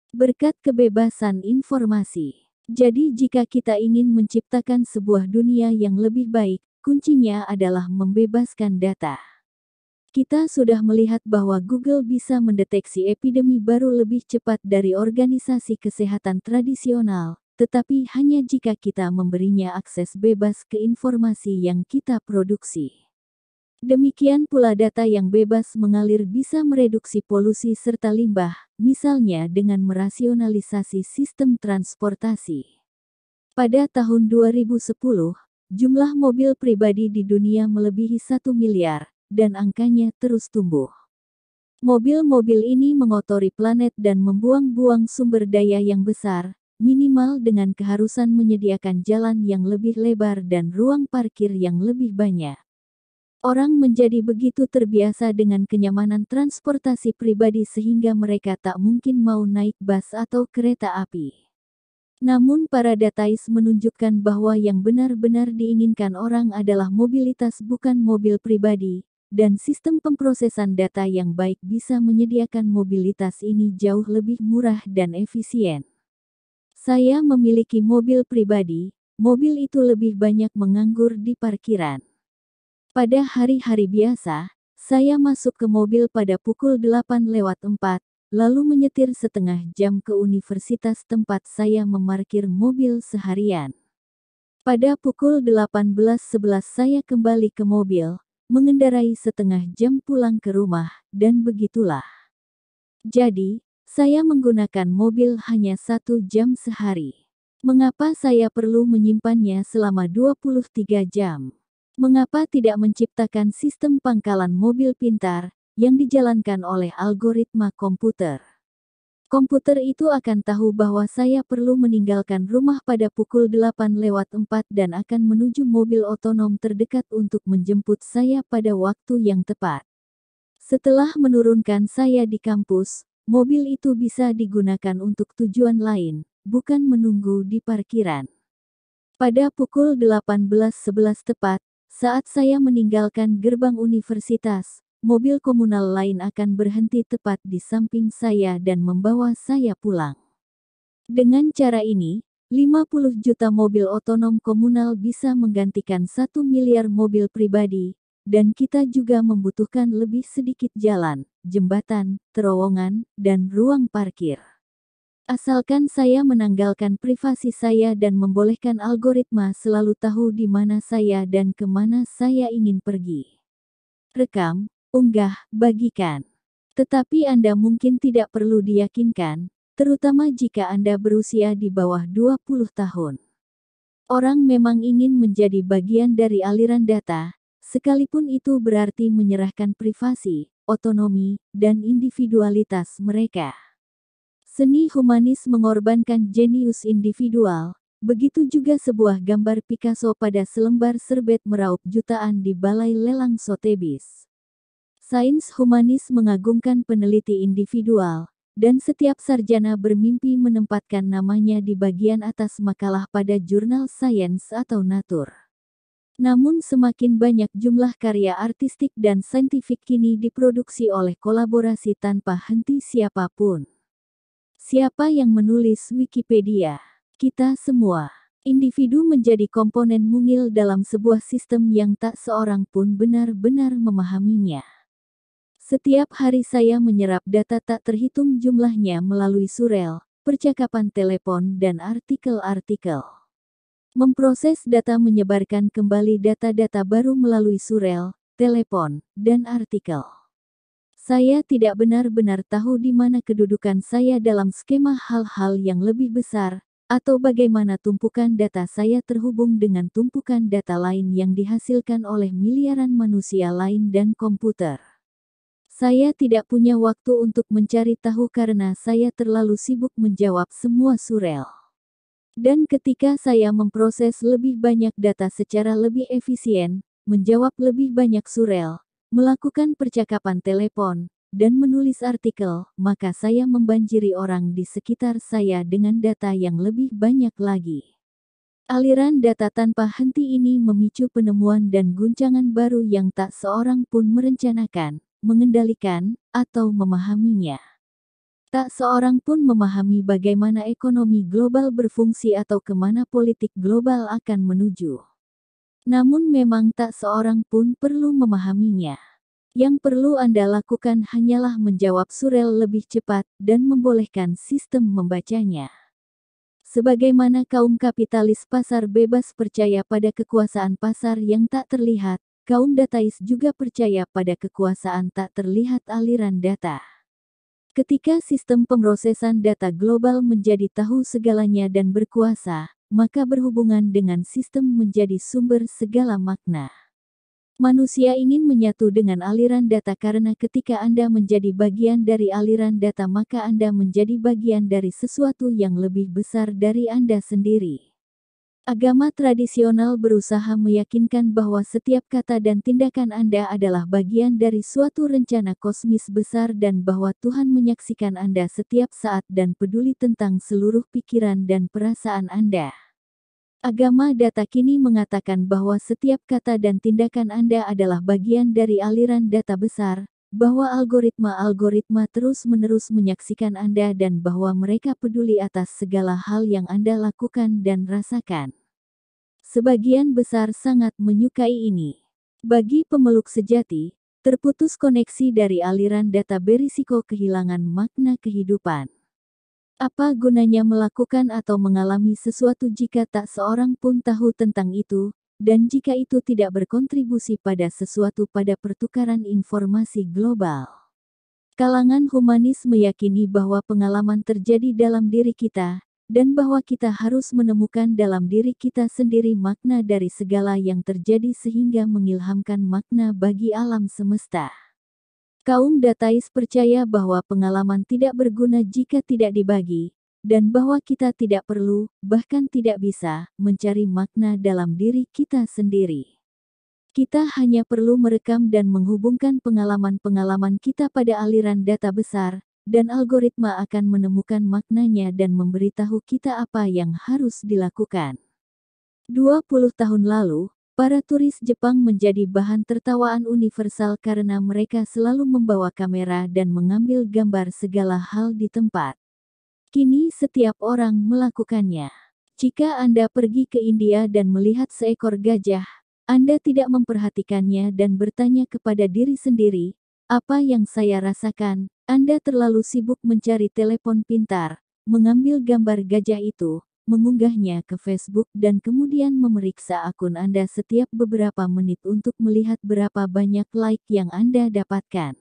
Berkat kebebasan informasi. Jadi jika kita ingin menciptakan sebuah dunia yang lebih baik, kuncinya adalah membebaskan data. Kita sudah melihat bahwa Google bisa mendeteksi epidemi baru lebih cepat dari organisasi kesehatan tradisional, tetapi hanya jika kita memberinya akses bebas ke informasi yang kita produksi. Demikian pula data yang bebas mengalir bisa mereduksi polusi serta limbah, misalnya dengan merasionalisasi sistem transportasi. Pada tahun 2010, jumlah mobil pribadi di dunia melebihi 1 miliar, dan angkanya terus tumbuh. Mobil-mobil ini mengotori planet dan membuang-buang sumber daya yang besar, minimal dengan keharusan menyediakan jalan yang lebih lebar dan ruang parkir yang lebih banyak. Orang menjadi begitu terbiasa dengan kenyamanan transportasi pribadi sehingga mereka tak mungkin mau naik bus atau kereta api. Namun para datais menunjukkan bahwa yang benar-benar diinginkan orang adalah mobilitas bukan mobil pribadi, dan sistem pemprosesan data yang baik bisa menyediakan mobilitas ini jauh lebih murah dan efisien. Saya memiliki mobil pribadi, mobil itu lebih banyak menganggur di parkiran. Pada hari-hari biasa, saya masuk ke mobil pada pukul 8 lewat 4, lalu menyetir setengah jam ke universitas tempat saya memarkir mobil seharian. Pada pukul 18.11 saya kembali ke mobil, mengendarai setengah jam pulang ke rumah, dan begitulah. Jadi, saya menggunakan mobil hanya satu jam sehari. Mengapa saya perlu menyimpannya selama 23 jam? Mengapa tidak menciptakan sistem pangkalan mobil pintar yang dijalankan oleh algoritma komputer? Komputer itu akan tahu bahwa saya perlu meninggalkan rumah pada pukul 8 lewat 4 dan akan menuju mobil otonom terdekat untuk menjemput saya pada waktu yang tepat. Setelah menurunkan saya di kampus, Mobil itu bisa digunakan untuk tujuan lain, bukan menunggu di parkiran. Pada pukul 18.11 tepat, saat saya meninggalkan gerbang universitas, mobil komunal lain akan berhenti tepat di samping saya dan membawa saya pulang. Dengan cara ini, 50 juta mobil otonom komunal bisa menggantikan 1 miliar mobil pribadi, dan kita juga membutuhkan lebih sedikit jalan, jembatan, terowongan, dan ruang parkir. Asalkan saya menanggalkan privasi saya dan membolehkan algoritma selalu tahu di mana saya dan ke mana saya ingin pergi. Rekam, unggah, bagikan. Tetapi Anda mungkin tidak perlu diyakinkan, terutama jika Anda berusia di bawah 20 tahun. Orang memang ingin menjadi bagian dari aliran data, Sekalipun itu berarti menyerahkan privasi, otonomi, dan individualitas mereka. Seni humanis mengorbankan jenius individual, begitu juga sebuah gambar Picasso pada selembar serbet meraup jutaan di balai lelang Sotheby's. Sains humanis mengagungkan peneliti individual, dan setiap sarjana bermimpi menempatkan namanya di bagian atas makalah pada jurnal Science atau Nature. Namun semakin banyak jumlah karya artistik dan saintifik kini diproduksi oleh kolaborasi tanpa henti siapapun. Siapa yang menulis Wikipedia? Kita semua. Individu menjadi komponen mungil dalam sebuah sistem yang tak seorang pun benar-benar memahaminya. Setiap hari saya menyerap data tak terhitung jumlahnya melalui surel, percakapan telepon dan artikel-artikel. Memproses data menyebarkan kembali data-data baru melalui surel, telepon, dan artikel. Saya tidak benar-benar tahu di mana kedudukan saya dalam skema hal-hal yang lebih besar, atau bagaimana tumpukan data saya terhubung dengan tumpukan data lain yang dihasilkan oleh miliaran manusia lain dan komputer. Saya tidak punya waktu untuk mencari tahu karena saya terlalu sibuk menjawab semua surel. Dan ketika saya memproses lebih banyak data secara lebih efisien, menjawab lebih banyak surel, melakukan percakapan telepon, dan menulis artikel, maka saya membanjiri orang di sekitar saya dengan data yang lebih banyak lagi. Aliran data tanpa henti ini memicu penemuan dan guncangan baru yang tak seorang pun merencanakan, mengendalikan, atau memahaminya. Tak seorang pun memahami bagaimana ekonomi global berfungsi atau kemana politik global akan menuju. Namun memang tak seorang pun perlu memahaminya. Yang perlu Anda lakukan hanyalah menjawab Surel lebih cepat dan membolehkan sistem membacanya. Sebagaimana kaum kapitalis pasar bebas percaya pada kekuasaan pasar yang tak terlihat, kaum datais juga percaya pada kekuasaan tak terlihat aliran data. Ketika sistem pemrosesan data global menjadi tahu segalanya dan berkuasa, maka berhubungan dengan sistem menjadi sumber segala makna. Manusia ingin menyatu dengan aliran data karena ketika Anda menjadi bagian dari aliran data maka Anda menjadi bagian dari sesuatu yang lebih besar dari Anda sendiri. Agama tradisional berusaha meyakinkan bahwa setiap kata dan tindakan Anda adalah bagian dari suatu rencana kosmis besar dan bahwa Tuhan menyaksikan Anda setiap saat dan peduli tentang seluruh pikiran dan perasaan Anda. Agama data kini mengatakan bahwa setiap kata dan tindakan Anda adalah bagian dari aliran data besar, bahwa algoritma-algoritma terus-menerus menyaksikan Anda dan bahwa mereka peduli atas segala hal yang Anda lakukan dan rasakan. Sebagian besar sangat menyukai ini. Bagi pemeluk sejati, terputus koneksi dari aliran data berisiko kehilangan makna kehidupan. Apa gunanya melakukan atau mengalami sesuatu jika tak seorang pun tahu tentang itu, dan jika itu tidak berkontribusi pada sesuatu pada pertukaran informasi global. Kalangan humanis meyakini bahwa pengalaman terjadi dalam diri kita, dan bahwa kita harus menemukan dalam diri kita sendiri makna dari segala yang terjadi sehingga mengilhamkan makna bagi alam semesta. Kaum datais percaya bahwa pengalaman tidak berguna jika tidak dibagi, dan bahwa kita tidak perlu, bahkan tidak bisa, mencari makna dalam diri kita sendiri. Kita hanya perlu merekam dan menghubungkan pengalaman-pengalaman kita pada aliran data besar, dan algoritma akan menemukan maknanya dan memberitahu kita apa yang harus dilakukan. 20 tahun lalu, Para turis Jepang menjadi bahan tertawaan universal karena mereka selalu membawa kamera dan mengambil gambar segala hal di tempat. Kini setiap orang melakukannya. Jika Anda pergi ke India dan melihat seekor gajah, Anda tidak memperhatikannya dan bertanya kepada diri sendiri, apa yang saya rasakan, Anda terlalu sibuk mencari telepon pintar, mengambil gambar gajah itu, mengunggahnya ke Facebook dan kemudian memeriksa akun Anda setiap beberapa menit untuk melihat berapa banyak like yang Anda dapatkan.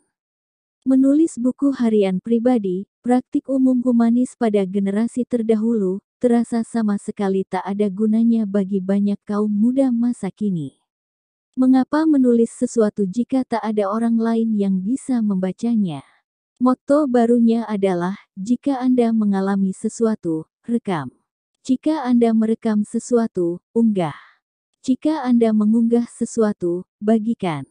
Menulis buku harian pribadi, praktik umum humanis pada generasi terdahulu, terasa sama sekali tak ada gunanya bagi banyak kaum muda masa kini. Mengapa menulis sesuatu jika tak ada orang lain yang bisa membacanya? Motto barunya adalah, jika Anda mengalami sesuatu, rekam. Jika Anda merekam sesuatu, unggah. Jika Anda mengunggah sesuatu, bagikan.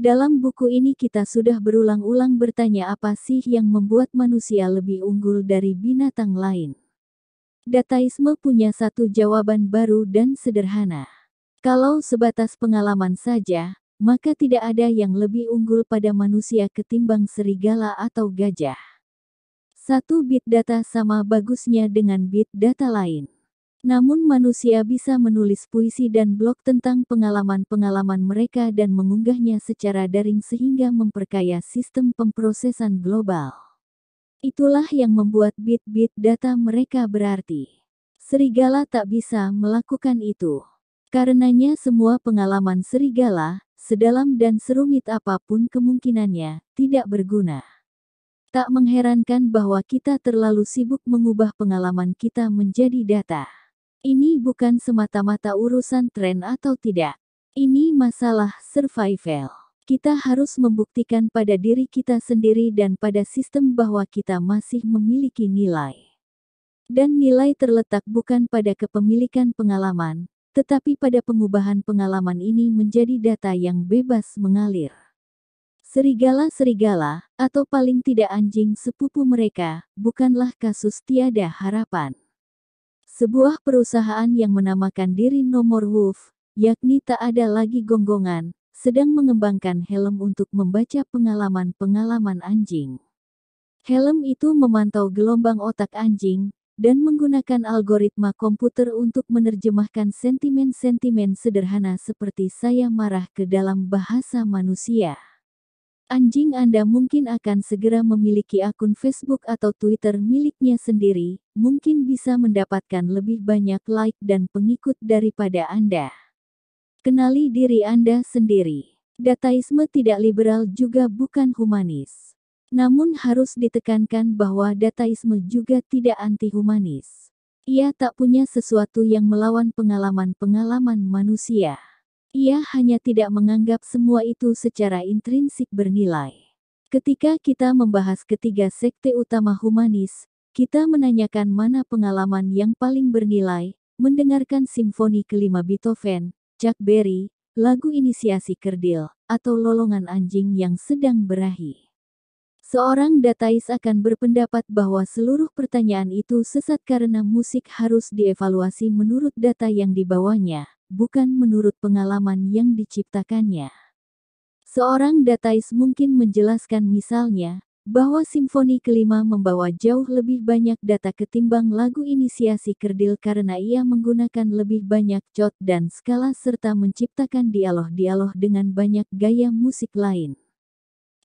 Dalam buku ini kita sudah berulang-ulang bertanya apa sih yang membuat manusia lebih unggul dari binatang lain. Dataisme punya satu jawaban baru dan sederhana. Kalau sebatas pengalaman saja, maka tidak ada yang lebih unggul pada manusia ketimbang serigala atau gajah. Satu bit data sama bagusnya dengan bit data lain. Namun manusia bisa menulis puisi dan blog tentang pengalaman-pengalaman mereka dan mengunggahnya secara daring sehingga memperkaya sistem pemprosesan global. Itulah yang membuat bit-bit data mereka berarti. Serigala tak bisa melakukan itu. Karenanya semua pengalaman serigala, sedalam dan serumit apapun kemungkinannya, tidak berguna. Tak mengherankan bahwa kita terlalu sibuk mengubah pengalaman kita menjadi data. Ini bukan semata-mata urusan tren atau tidak. Ini masalah survival. Kita harus membuktikan pada diri kita sendiri dan pada sistem bahwa kita masih memiliki nilai. Dan nilai terletak bukan pada kepemilikan pengalaman, tetapi pada pengubahan pengalaman ini menjadi data yang bebas mengalir. Serigala-serigala, atau paling tidak anjing sepupu mereka, bukanlah kasus tiada harapan. Sebuah perusahaan yang menamakan diri nomor Wolf, yakni tak ada lagi gonggongan, sedang mengembangkan helm untuk membaca pengalaman-pengalaman anjing. Helm itu memantau gelombang otak anjing, dan menggunakan algoritma komputer untuk menerjemahkan sentimen-sentimen sederhana seperti saya marah ke dalam bahasa manusia. Anjing Anda mungkin akan segera memiliki akun Facebook atau Twitter miliknya sendiri, mungkin bisa mendapatkan lebih banyak like dan pengikut daripada Anda. Kenali diri Anda sendiri. Dataisme tidak liberal juga bukan humanis. Namun harus ditekankan bahwa dataisme juga tidak anti-humanis. Ia tak punya sesuatu yang melawan pengalaman-pengalaman manusia. Ia hanya tidak menganggap semua itu secara intrinsik bernilai. Ketika kita membahas ketiga sekte utama humanis, kita menanyakan mana pengalaman yang paling bernilai, mendengarkan simfoni kelima Beethoven, Chuck Berry, lagu inisiasi kerdil, atau lolongan anjing yang sedang berahi. Seorang datais akan berpendapat bahwa seluruh pertanyaan itu sesat karena musik harus dievaluasi menurut data yang dibawanya, bukan menurut pengalaman yang diciptakannya. Seorang datais mungkin menjelaskan misalnya, bahwa simfoni kelima membawa jauh lebih banyak data ketimbang lagu inisiasi kerdil karena ia menggunakan lebih banyak chord dan skala serta menciptakan dialog-dialog dengan banyak gaya musik lain.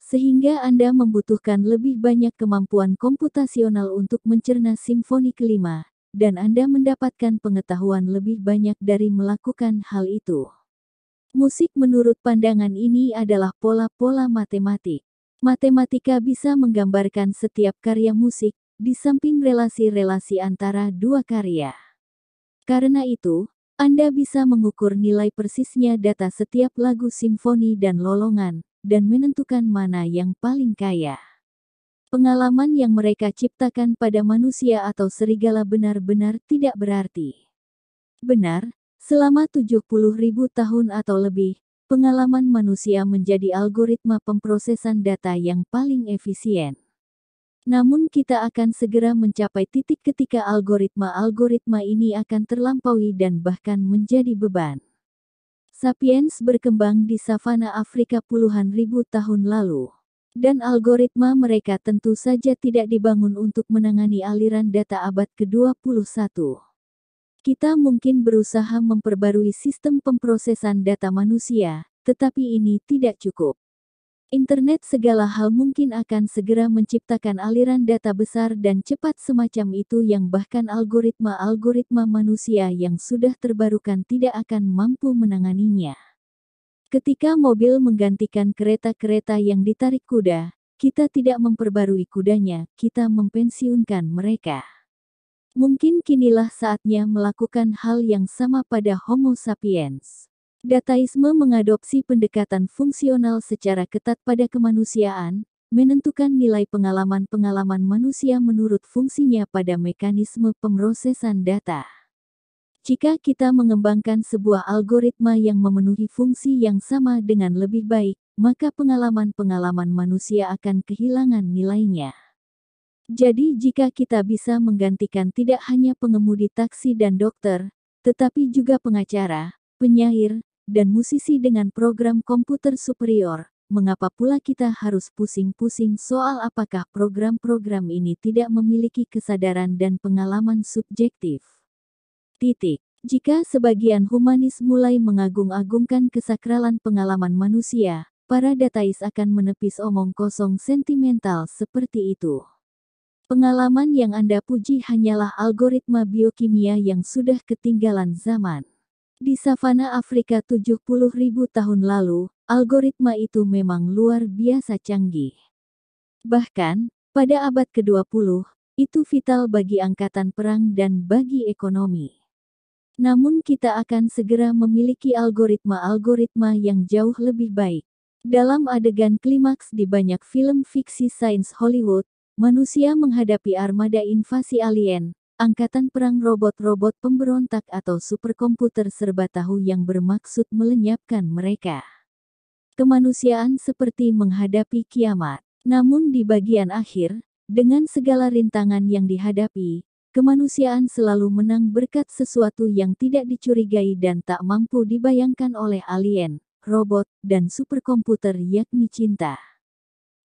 Sehingga Anda membutuhkan lebih banyak kemampuan komputasional untuk mencerna simfoni kelima, dan Anda mendapatkan pengetahuan lebih banyak dari melakukan hal itu. Musik menurut pandangan ini adalah pola-pola matematik. Matematika bisa menggambarkan setiap karya musik, di samping relasi-relasi antara dua karya. Karena itu, Anda bisa mengukur nilai persisnya data setiap lagu simfoni dan lolongan, dan menentukan mana yang paling kaya. Pengalaman yang mereka ciptakan pada manusia atau serigala benar-benar tidak berarti. Benar, selama 70 ribu tahun atau lebih, pengalaman manusia menjadi algoritma pemprosesan data yang paling efisien. Namun kita akan segera mencapai titik ketika algoritma-algoritma ini akan terlampaui dan bahkan menjadi beban. Sapiens berkembang di savana Afrika puluhan ribu tahun lalu. Dan algoritma mereka tentu saja tidak dibangun untuk menangani aliran data abad ke-21. Kita mungkin berusaha memperbarui sistem pemprosesan data manusia, tetapi ini tidak cukup. Internet segala hal mungkin akan segera menciptakan aliran data besar dan cepat semacam itu yang bahkan algoritma-algoritma manusia yang sudah terbarukan tidak akan mampu menanganinya. Ketika mobil menggantikan kereta-kereta yang ditarik kuda, kita tidak memperbarui kudanya, kita mempensiunkan mereka. Mungkin kinilah saatnya melakukan hal yang sama pada Homo sapiens. Dataisme mengadopsi pendekatan fungsional secara ketat pada kemanusiaan, menentukan nilai pengalaman-pengalaman manusia menurut fungsinya pada mekanisme pemrosesan data. Jika kita mengembangkan sebuah algoritma yang memenuhi fungsi yang sama dengan lebih baik, maka pengalaman-pengalaman manusia akan kehilangan nilainya. Jadi jika kita bisa menggantikan tidak hanya pengemudi taksi dan dokter, tetapi juga pengacara, penyair, dan musisi dengan program komputer superior, mengapa pula kita harus pusing-pusing soal apakah program-program ini tidak memiliki kesadaran dan pengalaman subjektif? Titik. Jika sebagian humanis mulai mengagung-agungkan kesakralan pengalaman manusia, para datais akan menepis omong kosong sentimental seperti itu. Pengalaman yang Anda puji hanyalah algoritma biokimia yang sudah ketinggalan zaman. Di savana Afrika ribu tahun lalu, algoritma itu memang luar biasa canggih. Bahkan, pada abad ke-20, itu vital bagi angkatan perang dan bagi ekonomi. Namun kita akan segera memiliki algoritma-algoritma yang jauh lebih baik. Dalam adegan klimaks di banyak film fiksi sains Hollywood, manusia menghadapi armada invasi alien, angkatan perang robot-robot pemberontak atau superkomputer serba tahu yang bermaksud melenyapkan mereka. Kemanusiaan seperti menghadapi kiamat. Namun di bagian akhir, dengan segala rintangan yang dihadapi, kemanusiaan selalu menang berkat sesuatu yang tidak dicurigai dan tak mampu dibayangkan oleh alien, robot, dan superkomputer yakni cinta.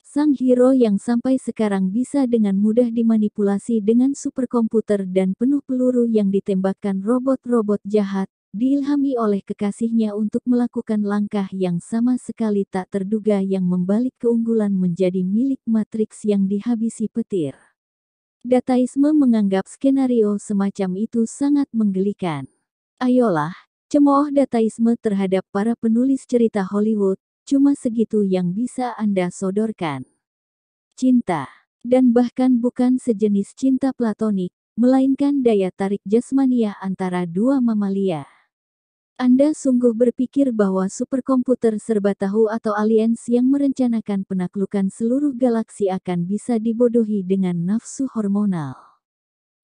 Sang hero yang sampai sekarang bisa dengan mudah dimanipulasi dengan superkomputer dan penuh peluru yang ditembakkan robot-robot jahat, diilhami oleh kekasihnya untuk melakukan langkah yang sama sekali tak terduga yang membalik keunggulan menjadi milik Matrix yang dihabisi petir. Dataisme menganggap skenario semacam itu sangat menggelikan. Ayolah, cemooh dataisme terhadap para penulis cerita Hollywood, cuma segitu yang bisa Anda sodorkan. Cinta, dan bahkan bukan sejenis cinta platonik, melainkan daya tarik jasmania antara dua mamalia. Anda sungguh berpikir bahwa superkomputer serba tahu atau aliens yang merencanakan penaklukan seluruh galaksi akan bisa dibodohi dengan nafsu hormonal.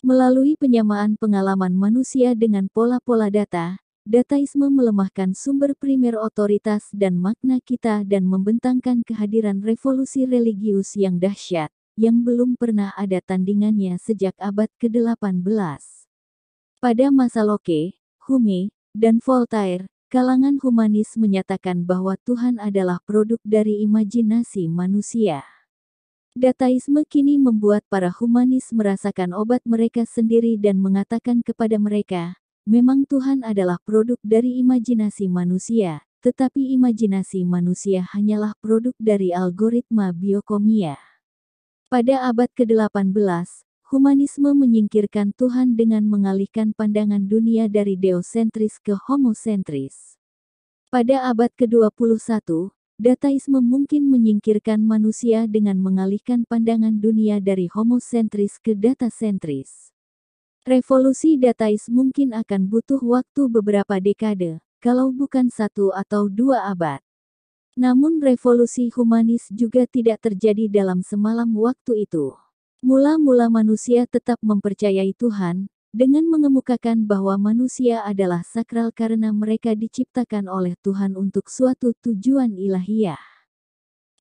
Melalui penyamaan pengalaman manusia dengan pola-pola data, dataisme melemahkan sumber primer otoritas dan makna kita dan membentangkan kehadiran revolusi religius yang dahsyat, yang belum pernah ada tandingannya sejak abad ke-18. Pada masa Loke, Hume, dan Voltaire, kalangan humanis menyatakan bahwa Tuhan adalah produk dari imajinasi manusia. Dataisme kini membuat para humanis merasakan obat mereka sendiri dan mengatakan kepada mereka, memang Tuhan adalah produk dari imajinasi manusia, tetapi imajinasi manusia hanyalah produk dari algoritma biokomia. Pada abad ke-18, humanisme menyingkirkan Tuhan dengan mengalihkan pandangan dunia dari deosentris ke homosentris. Pada abad ke-21, dataisme mungkin menyingkirkan manusia dengan mengalihkan pandangan dunia dari homosentris ke datasentris. Revolusi datais mungkin akan butuh waktu beberapa dekade, kalau bukan satu atau dua abad. Namun revolusi humanis juga tidak terjadi dalam semalam waktu itu. Mula-mula manusia tetap mempercayai Tuhan, dengan mengemukakan bahwa manusia adalah sakral karena mereka diciptakan oleh Tuhan untuk suatu tujuan ilahiyah.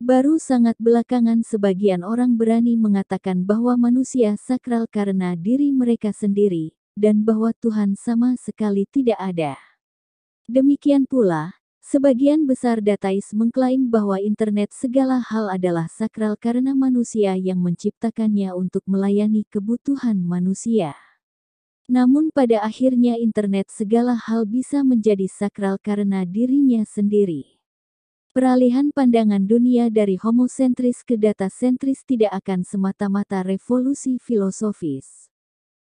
Baru sangat belakangan sebagian orang berani mengatakan bahwa manusia sakral karena diri mereka sendiri, dan bahwa Tuhan sama sekali tidak ada. Demikian pula, Sebagian besar datais mengklaim bahwa internet segala hal adalah sakral karena manusia yang menciptakannya untuk melayani kebutuhan manusia. Namun pada akhirnya internet segala hal bisa menjadi sakral karena dirinya sendiri. Peralihan pandangan dunia dari homosentris ke data datasentris tidak akan semata-mata revolusi filosofis.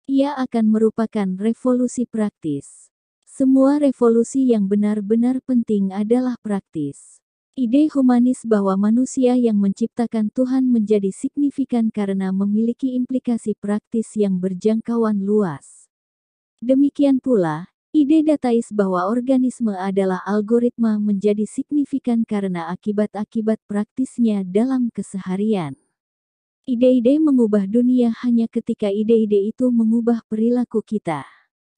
Ia akan merupakan revolusi praktis. Semua revolusi yang benar-benar penting adalah praktis. Ide humanis bahwa manusia yang menciptakan Tuhan menjadi signifikan karena memiliki implikasi praktis yang berjangkauan luas. Demikian pula, ide datais bahwa organisme adalah algoritma menjadi signifikan karena akibat-akibat praktisnya dalam keseharian. Ide-ide mengubah dunia hanya ketika ide-ide itu mengubah perilaku kita.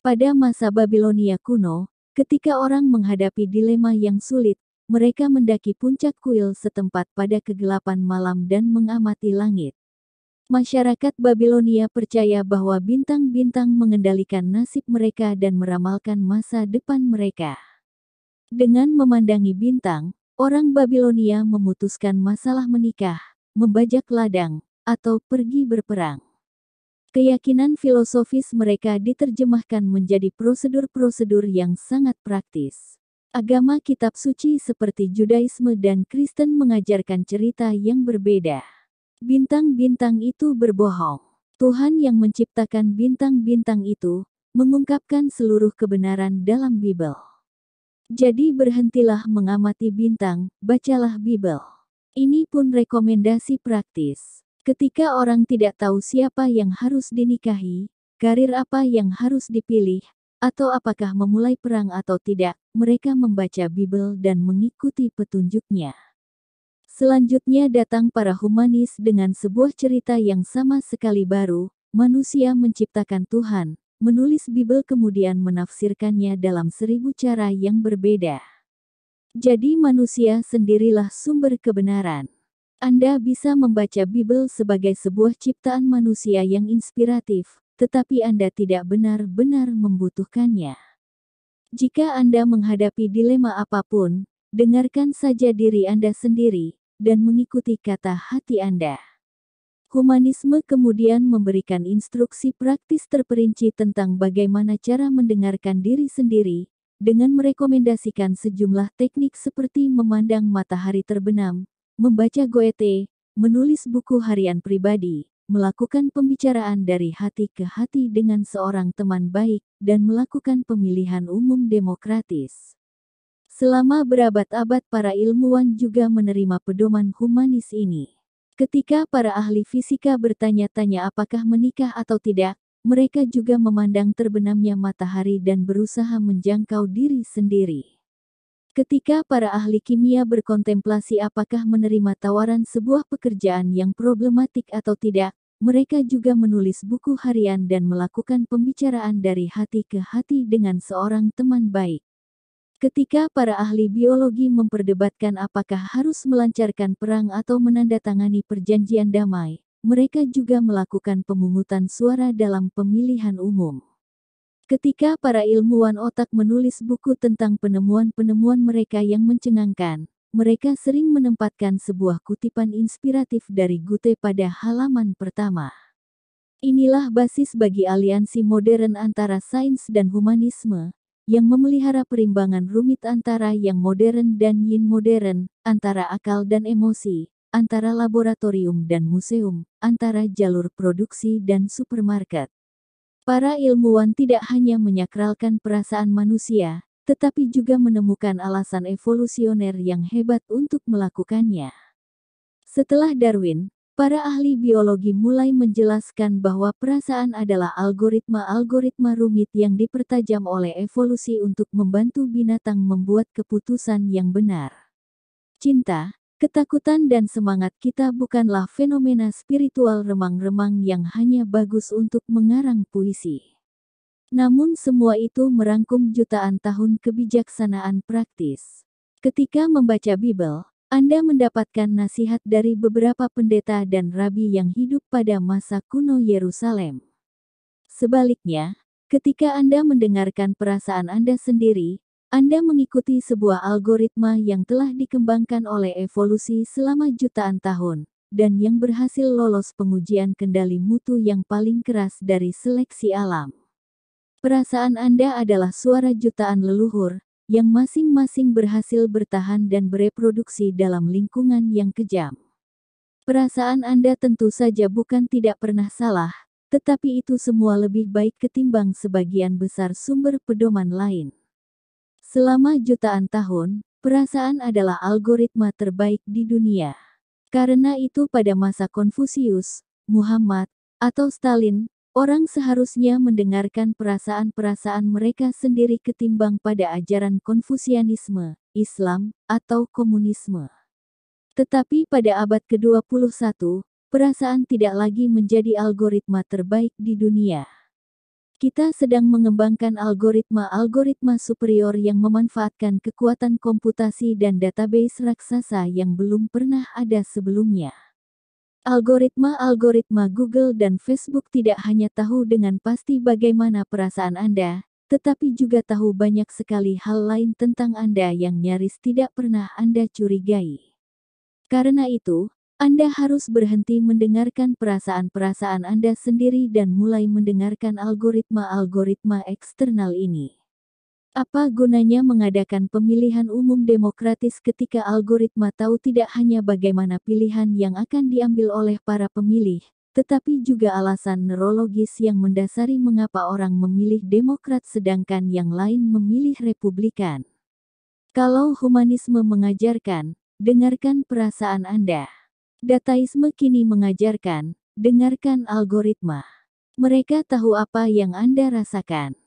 Pada masa Babilonia kuno, ketika orang menghadapi dilema yang sulit, mereka mendaki puncak kuil setempat pada kegelapan malam dan mengamati langit. Masyarakat Babilonia percaya bahwa bintang-bintang mengendalikan nasib mereka dan meramalkan masa depan mereka. Dengan memandangi bintang, orang Babilonia memutuskan masalah menikah, membajak ladang, atau pergi berperang. Keyakinan filosofis mereka diterjemahkan menjadi prosedur-prosedur yang sangat praktis. Agama kitab suci seperti Judaisme dan Kristen mengajarkan cerita yang berbeda. Bintang-bintang itu berbohong. Tuhan yang menciptakan bintang-bintang itu mengungkapkan seluruh kebenaran dalam Bible. Jadi berhentilah mengamati bintang, bacalah Bible. Ini pun rekomendasi praktis. Ketika orang tidak tahu siapa yang harus dinikahi, karir apa yang harus dipilih, atau apakah memulai perang atau tidak, mereka membaca Bibel dan mengikuti petunjuknya. Selanjutnya datang para humanis dengan sebuah cerita yang sama sekali baru, manusia menciptakan Tuhan, menulis Bibel kemudian menafsirkannya dalam seribu cara yang berbeda. Jadi manusia sendirilah sumber kebenaran. Anda bisa membaca Bible sebagai sebuah ciptaan manusia yang inspiratif, tetapi Anda tidak benar-benar membutuhkannya. Jika Anda menghadapi dilema apapun, dengarkan saja diri Anda sendiri dan mengikuti kata hati Anda. Humanisme kemudian memberikan instruksi praktis terperinci tentang bagaimana cara mendengarkan diri sendiri, dengan merekomendasikan sejumlah teknik seperti memandang matahari terbenam, membaca Goethe, menulis buku harian pribadi, melakukan pembicaraan dari hati ke hati dengan seorang teman baik, dan melakukan pemilihan umum demokratis. Selama berabad-abad para ilmuwan juga menerima pedoman humanis ini. Ketika para ahli fisika bertanya-tanya apakah menikah atau tidak, mereka juga memandang terbenamnya matahari dan berusaha menjangkau diri sendiri. Ketika para ahli kimia berkontemplasi apakah menerima tawaran sebuah pekerjaan yang problematik atau tidak, mereka juga menulis buku harian dan melakukan pembicaraan dari hati ke hati dengan seorang teman baik. Ketika para ahli biologi memperdebatkan apakah harus melancarkan perang atau menandatangani perjanjian damai, mereka juga melakukan pemungutan suara dalam pemilihan umum. Ketika para ilmuwan otak menulis buku tentang penemuan-penemuan mereka yang mencengangkan, mereka sering menempatkan sebuah kutipan inspiratif dari Gute pada halaman pertama. Inilah basis bagi aliansi modern antara sains dan humanisme, yang memelihara perimbangan rumit antara yang modern dan yin modern, antara akal dan emosi, antara laboratorium dan museum, antara jalur produksi dan supermarket. Para ilmuwan tidak hanya menyakralkan perasaan manusia, tetapi juga menemukan alasan evolusioner yang hebat untuk melakukannya. Setelah Darwin, para ahli biologi mulai menjelaskan bahwa perasaan adalah algoritma-algoritma rumit yang dipertajam oleh evolusi untuk membantu binatang membuat keputusan yang benar. Cinta, Ketakutan dan semangat kita bukanlah fenomena spiritual remang-remang yang hanya bagus untuk mengarang puisi. Namun semua itu merangkum jutaan tahun kebijaksanaan praktis. Ketika membaca Bibel, Anda mendapatkan nasihat dari beberapa pendeta dan rabi yang hidup pada masa kuno Yerusalem. Sebaliknya, ketika Anda mendengarkan perasaan Anda sendiri, anda mengikuti sebuah algoritma yang telah dikembangkan oleh evolusi selama jutaan tahun, dan yang berhasil lolos pengujian kendali mutu yang paling keras dari seleksi alam. Perasaan Anda adalah suara jutaan leluhur, yang masing-masing berhasil bertahan dan bereproduksi dalam lingkungan yang kejam. Perasaan Anda tentu saja bukan tidak pernah salah, tetapi itu semua lebih baik ketimbang sebagian besar sumber pedoman lain. Selama jutaan tahun, perasaan adalah algoritma terbaik di dunia. Karena itu pada masa Konfusius, Muhammad, atau Stalin, orang seharusnya mendengarkan perasaan-perasaan mereka sendiri ketimbang pada ajaran Konfusianisme, Islam, atau komunisme. Tetapi pada abad ke-21, perasaan tidak lagi menjadi algoritma terbaik di dunia. Kita sedang mengembangkan algoritma-algoritma superior yang memanfaatkan kekuatan komputasi dan database raksasa yang belum pernah ada sebelumnya. Algoritma-algoritma Google dan Facebook tidak hanya tahu dengan pasti bagaimana perasaan Anda, tetapi juga tahu banyak sekali hal lain tentang Anda yang nyaris tidak pernah Anda curigai. Karena itu, anda harus berhenti mendengarkan perasaan-perasaan Anda sendiri dan mulai mendengarkan algoritma-algoritma eksternal ini. Apa gunanya mengadakan pemilihan umum demokratis ketika algoritma tahu tidak hanya bagaimana pilihan yang akan diambil oleh para pemilih, tetapi juga alasan neurologis yang mendasari mengapa orang memilih Demokrat sedangkan yang lain memilih Republikan? Kalau humanisme mengajarkan, dengarkan perasaan Anda. Dataisme kini mengajarkan, dengarkan algoritma. Mereka tahu apa yang Anda rasakan.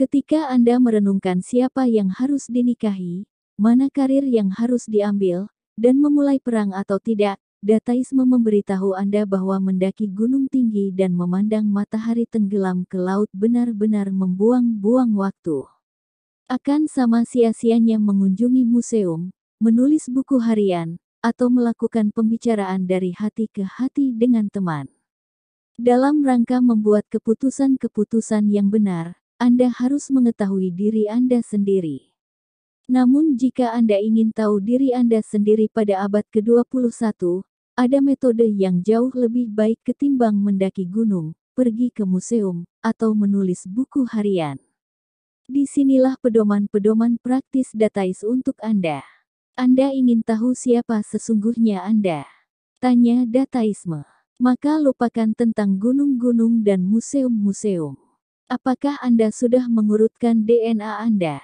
Ketika Anda merenungkan siapa yang harus dinikahi, mana karir yang harus diambil, dan memulai perang atau tidak, Dataisme memberitahu Anda bahwa mendaki gunung tinggi dan memandang matahari tenggelam ke laut benar-benar membuang-buang waktu. Akan sama sia-sianya mengunjungi museum, menulis buku harian, atau melakukan pembicaraan dari hati ke hati dengan teman. Dalam rangka membuat keputusan-keputusan yang benar, Anda harus mengetahui diri Anda sendiri. Namun jika Anda ingin tahu diri Anda sendiri pada abad ke-21, ada metode yang jauh lebih baik ketimbang mendaki gunung, pergi ke museum, atau menulis buku harian. Disinilah pedoman-pedoman praktis datais untuk Anda. Anda ingin tahu siapa sesungguhnya Anda? Tanya dataisme. Maka lupakan tentang gunung-gunung dan museum-museum. Apakah Anda sudah mengurutkan DNA Anda?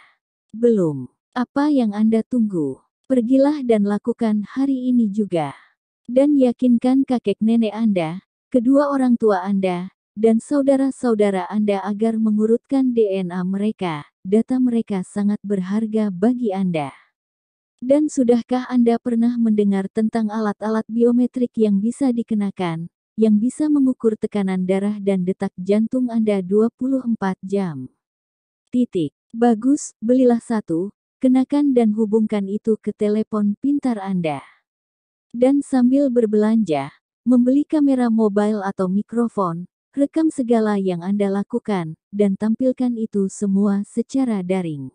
Belum. Apa yang Anda tunggu? Pergilah dan lakukan hari ini juga. Dan yakinkan kakek nenek Anda, kedua orang tua Anda, dan saudara-saudara Anda agar mengurutkan DNA mereka. Data mereka sangat berharga bagi Anda. Dan sudahkah Anda pernah mendengar tentang alat-alat biometrik yang bisa dikenakan, yang bisa mengukur tekanan darah dan detak jantung Anda 24 jam? Titik. Bagus, belilah satu, kenakan dan hubungkan itu ke telepon pintar Anda. Dan sambil berbelanja, membeli kamera mobile atau mikrofon, rekam segala yang Anda lakukan, dan tampilkan itu semua secara daring.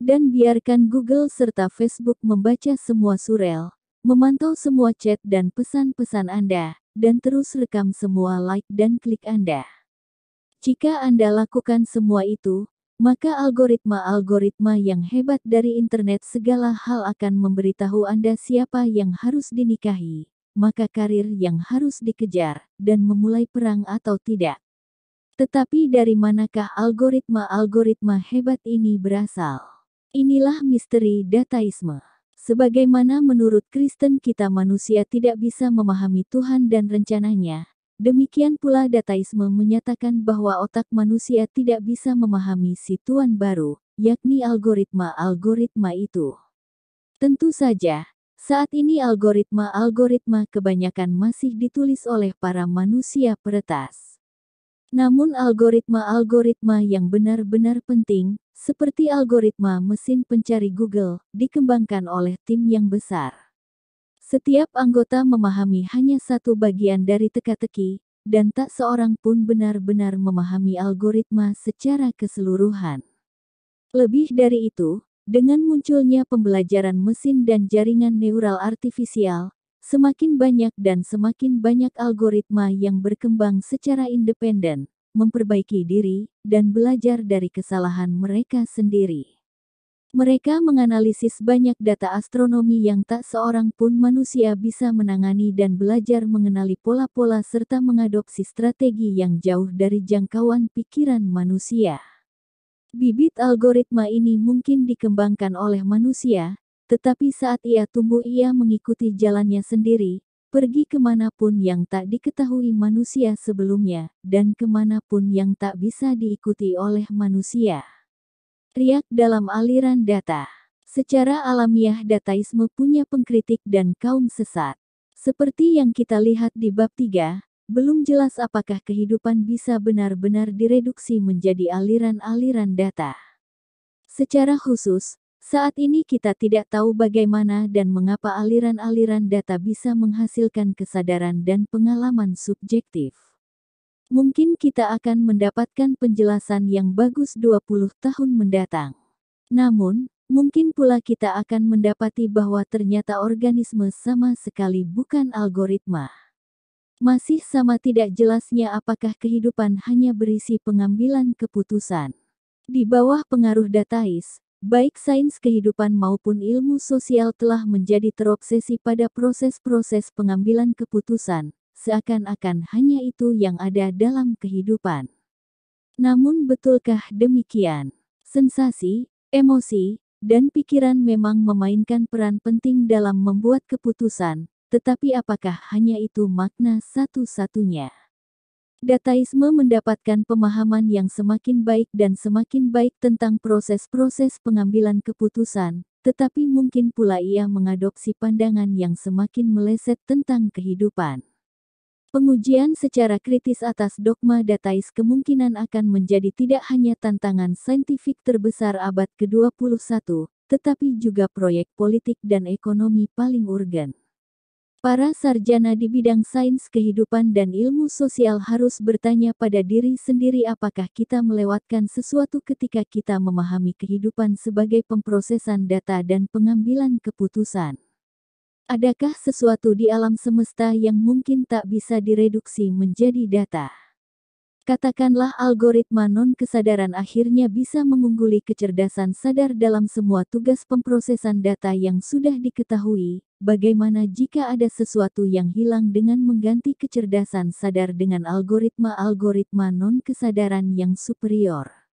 Dan biarkan Google serta Facebook membaca semua surel, memantau semua chat dan pesan-pesan Anda, dan terus rekam semua like dan klik Anda. Jika Anda lakukan semua itu, maka algoritma-algoritma yang hebat dari internet segala hal akan memberitahu Anda siapa yang harus dinikahi, maka karir yang harus dikejar, dan memulai perang atau tidak. Tetapi dari manakah algoritma-algoritma hebat ini berasal? Inilah misteri dataisme. Sebagaimana menurut Kristen kita manusia tidak bisa memahami Tuhan dan rencananya, demikian pula dataisme menyatakan bahwa otak manusia tidak bisa memahami si Tuhan baru, yakni algoritma-algoritma itu. Tentu saja, saat ini algoritma-algoritma kebanyakan masih ditulis oleh para manusia peretas. Namun algoritma-algoritma yang benar-benar penting, seperti algoritma mesin pencari Google, dikembangkan oleh tim yang besar. Setiap anggota memahami hanya satu bagian dari teka-teki, dan tak seorang pun benar-benar memahami algoritma secara keseluruhan. Lebih dari itu, dengan munculnya pembelajaran mesin dan jaringan neural artifisial, Semakin banyak dan semakin banyak algoritma yang berkembang secara independen, memperbaiki diri, dan belajar dari kesalahan mereka sendiri. Mereka menganalisis banyak data astronomi yang tak seorang pun manusia bisa menangani dan belajar mengenali pola-pola serta mengadopsi strategi yang jauh dari jangkauan pikiran manusia. Bibit algoritma ini mungkin dikembangkan oleh manusia, tetapi saat ia tumbuh ia mengikuti jalannya sendiri, pergi kemanapun yang tak diketahui manusia sebelumnya, dan kemanapun yang tak bisa diikuti oleh manusia. Riak dalam aliran data. Secara alamiah dataisme punya pengkritik dan kaum sesat. Seperti yang kita lihat di bab 3, belum jelas apakah kehidupan bisa benar-benar direduksi menjadi aliran-aliran data. Secara khusus, saat ini kita tidak tahu bagaimana dan mengapa aliran-aliran data bisa menghasilkan kesadaran dan pengalaman subjektif. Mungkin kita akan mendapatkan penjelasan yang bagus 20 tahun mendatang. Namun, mungkin pula kita akan mendapati bahwa ternyata organisme sama sekali bukan algoritma. Masih sama tidak jelasnya apakah kehidupan hanya berisi pengambilan keputusan. Di bawah pengaruh datais, Baik sains kehidupan maupun ilmu sosial telah menjadi terobsesi pada proses-proses pengambilan keputusan, seakan-akan hanya itu yang ada dalam kehidupan. Namun betulkah demikian? Sensasi, emosi, dan pikiran memang memainkan peran penting dalam membuat keputusan, tetapi apakah hanya itu makna satu-satunya? Dataisme mendapatkan pemahaman yang semakin baik dan semakin baik tentang proses-proses pengambilan keputusan, tetapi mungkin pula ia mengadopsi pandangan yang semakin meleset tentang kehidupan. Pengujian secara kritis atas dogma datais kemungkinan akan menjadi tidak hanya tantangan saintifik terbesar abad ke-21, tetapi juga proyek politik dan ekonomi paling urgen. Para sarjana di bidang sains kehidupan dan ilmu sosial harus bertanya pada diri sendiri apakah kita melewatkan sesuatu ketika kita memahami kehidupan sebagai pemprosesan data dan pengambilan keputusan. Adakah sesuatu di alam semesta yang mungkin tak bisa direduksi menjadi data? Katakanlah algoritma non-kesadaran akhirnya bisa mengungguli kecerdasan sadar dalam semua tugas pemprosesan data yang sudah diketahui, bagaimana jika ada sesuatu yang hilang dengan mengganti kecerdasan sadar dengan algoritma-algoritma non-kesadaran yang superior?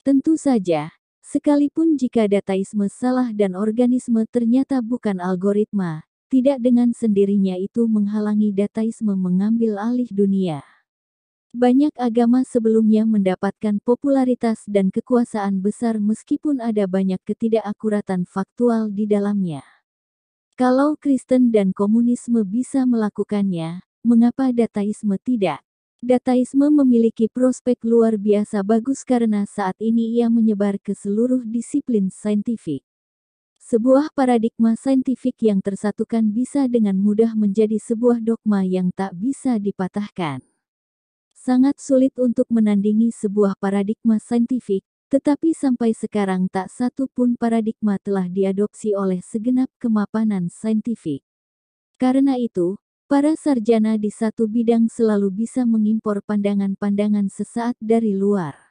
Tentu saja, sekalipun jika dataisme salah dan organisme ternyata bukan algoritma, tidak dengan sendirinya itu menghalangi dataisme mengambil alih dunia. Banyak agama sebelumnya mendapatkan popularitas dan kekuasaan besar meskipun ada banyak ketidakakuratan faktual di dalamnya. Kalau Kristen dan komunisme bisa melakukannya, mengapa dataisme tidak? Dataisme memiliki prospek luar biasa bagus karena saat ini ia menyebar ke seluruh disiplin saintifik. Sebuah paradigma saintifik yang tersatukan bisa dengan mudah menjadi sebuah dogma yang tak bisa dipatahkan. Sangat sulit untuk menandingi sebuah paradigma saintifik, tetapi sampai sekarang tak satu pun paradigma telah diadopsi oleh segenap kemapanan saintifik. Karena itu, para sarjana di satu bidang selalu bisa mengimpor pandangan-pandangan sesaat dari luar.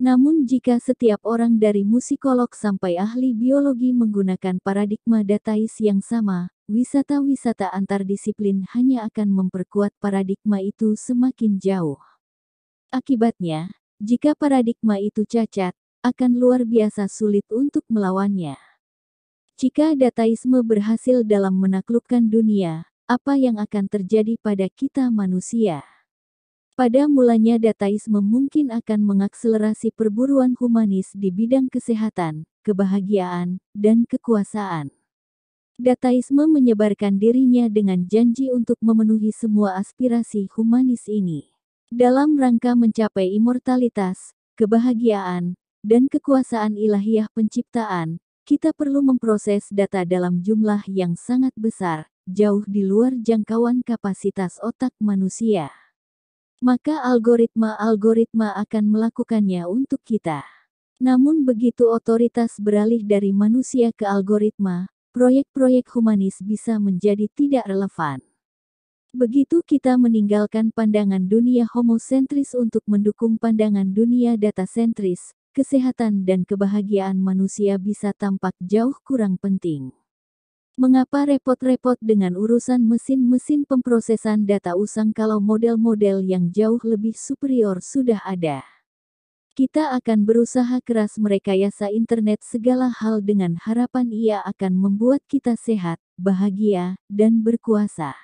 Namun jika setiap orang dari musikolog sampai ahli biologi menggunakan paradigma datais yang sama, wisata-wisata antar disiplin hanya akan memperkuat paradigma itu semakin jauh. Akibatnya, jika paradigma itu cacat, akan luar biasa sulit untuk melawannya. Jika dataisme berhasil dalam menaklukkan dunia, apa yang akan terjadi pada kita manusia? Pada mulanya dataisme mungkin akan mengakselerasi perburuan humanis di bidang kesehatan, kebahagiaan, dan kekuasaan. Dataisme menyebarkan dirinya dengan janji untuk memenuhi semua aspirasi humanis ini. Dalam rangka mencapai imortalitas, kebahagiaan, dan kekuasaan ilahiyah penciptaan, kita perlu memproses data dalam jumlah yang sangat besar, jauh di luar jangkauan kapasitas otak manusia maka algoritma-algoritma akan melakukannya untuk kita. Namun begitu otoritas beralih dari manusia ke algoritma, proyek-proyek humanis bisa menjadi tidak relevan. Begitu kita meninggalkan pandangan dunia homosentris untuk mendukung pandangan dunia data sentris, kesehatan dan kebahagiaan manusia bisa tampak jauh kurang penting. Mengapa repot-repot dengan urusan mesin-mesin pemprosesan data usang kalau model-model yang jauh lebih superior sudah ada? Kita akan berusaha keras merekayasa internet segala hal dengan harapan ia akan membuat kita sehat, bahagia, dan berkuasa.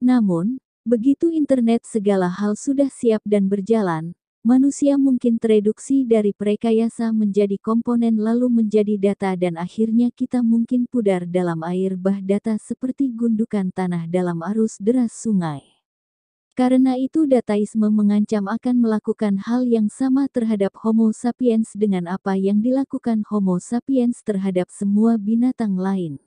Namun, begitu internet segala hal sudah siap dan berjalan, manusia mungkin tereduksi dari perekayasa menjadi komponen lalu menjadi data dan akhirnya kita mungkin pudar dalam air bah data seperti gundukan tanah dalam arus deras sungai. Karena itu dataisme mengancam akan melakukan hal yang sama terhadap Homo sapiens dengan apa yang dilakukan Homo sapiens terhadap semua binatang lain.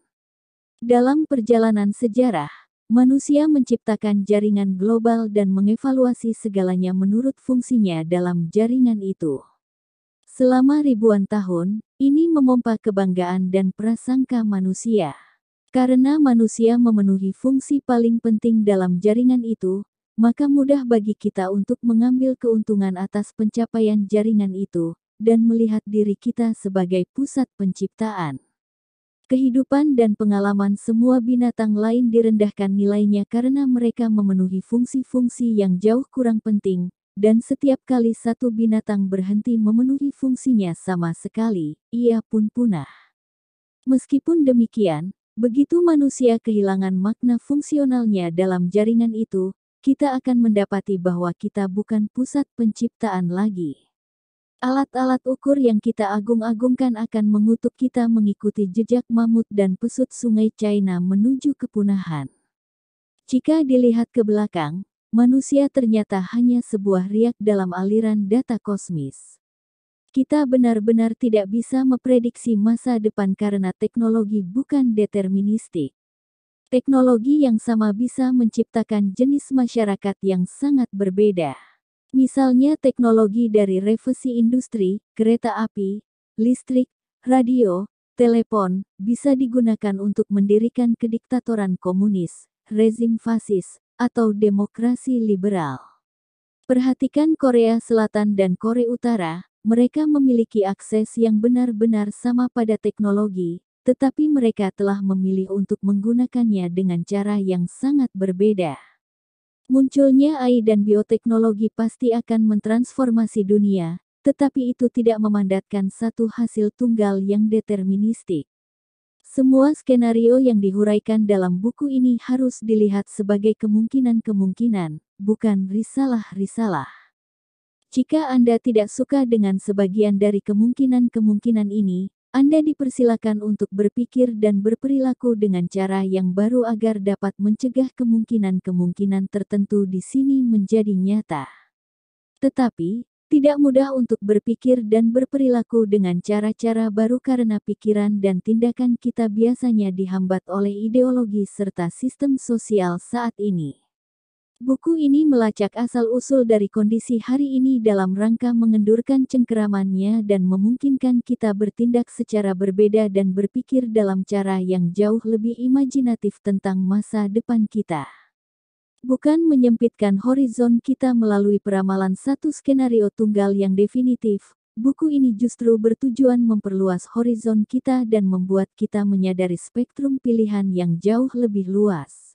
Dalam perjalanan sejarah, Manusia menciptakan jaringan global dan mengevaluasi segalanya menurut fungsinya dalam jaringan itu. Selama ribuan tahun, ini memompa kebanggaan dan prasangka manusia. Karena manusia memenuhi fungsi paling penting dalam jaringan itu, maka mudah bagi kita untuk mengambil keuntungan atas pencapaian jaringan itu dan melihat diri kita sebagai pusat penciptaan. Kehidupan dan pengalaman semua binatang lain direndahkan nilainya karena mereka memenuhi fungsi-fungsi yang jauh kurang penting, dan setiap kali satu binatang berhenti memenuhi fungsinya sama sekali, ia pun punah. Meskipun demikian, begitu manusia kehilangan makna fungsionalnya dalam jaringan itu, kita akan mendapati bahwa kita bukan pusat penciptaan lagi. Alat-alat ukur yang kita agung-agungkan akan mengutuk kita mengikuti jejak mamut dan pesut sungai China menuju kepunahan. Jika dilihat ke belakang, manusia ternyata hanya sebuah riak dalam aliran data kosmis. Kita benar-benar tidak bisa memprediksi masa depan karena teknologi bukan deterministik. Teknologi yang sama bisa menciptakan jenis masyarakat yang sangat berbeda. Misalnya teknologi dari revolusi industri, kereta api, listrik, radio, telepon, bisa digunakan untuk mendirikan kediktatoran komunis, rezim fasis, atau demokrasi liberal. Perhatikan Korea Selatan dan Korea Utara, mereka memiliki akses yang benar-benar sama pada teknologi, tetapi mereka telah memilih untuk menggunakannya dengan cara yang sangat berbeda. Munculnya AI dan bioteknologi pasti akan mentransformasi dunia, tetapi itu tidak memandatkan satu hasil tunggal yang deterministik. Semua skenario yang dihuraikan dalam buku ini harus dilihat sebagai kemungkinan-kemungkinan, bukan risalah-risalah. Jika Anda tidak suka dengan sebagian dari kemungkinan-kemungkinan ini, anda dipersilakan untuk berpikir dan berperilaku dengan cara yang baru agar dapat mencegah kemungkinan-kemungkinan tertentu di sini menjadi nyata. Tetapi, tidak mudah untuk berpikir dan berperilaku dengan cara-cara baru karena pikiran dan tindakan kita biasanya dihambat oleh ideologi serta sistem sosial saat ini. Buku ini melacak asal-usul dari kondisi hari ini dalam rangka mengendurkan cengkeramannya dan memungkinkan kita bertindak secara berbeda dan berpikir dalam cara yang jauh lebih imajinatif tentang masa depan kita. Bukan menyempitkan horizon kita melalui peramalan satu skenario tunggal yang definitif, buku ini justru bertujuan memperluas horizon kita dan membuat kita menyadari spektrum pilihan yang jauh lebih luas.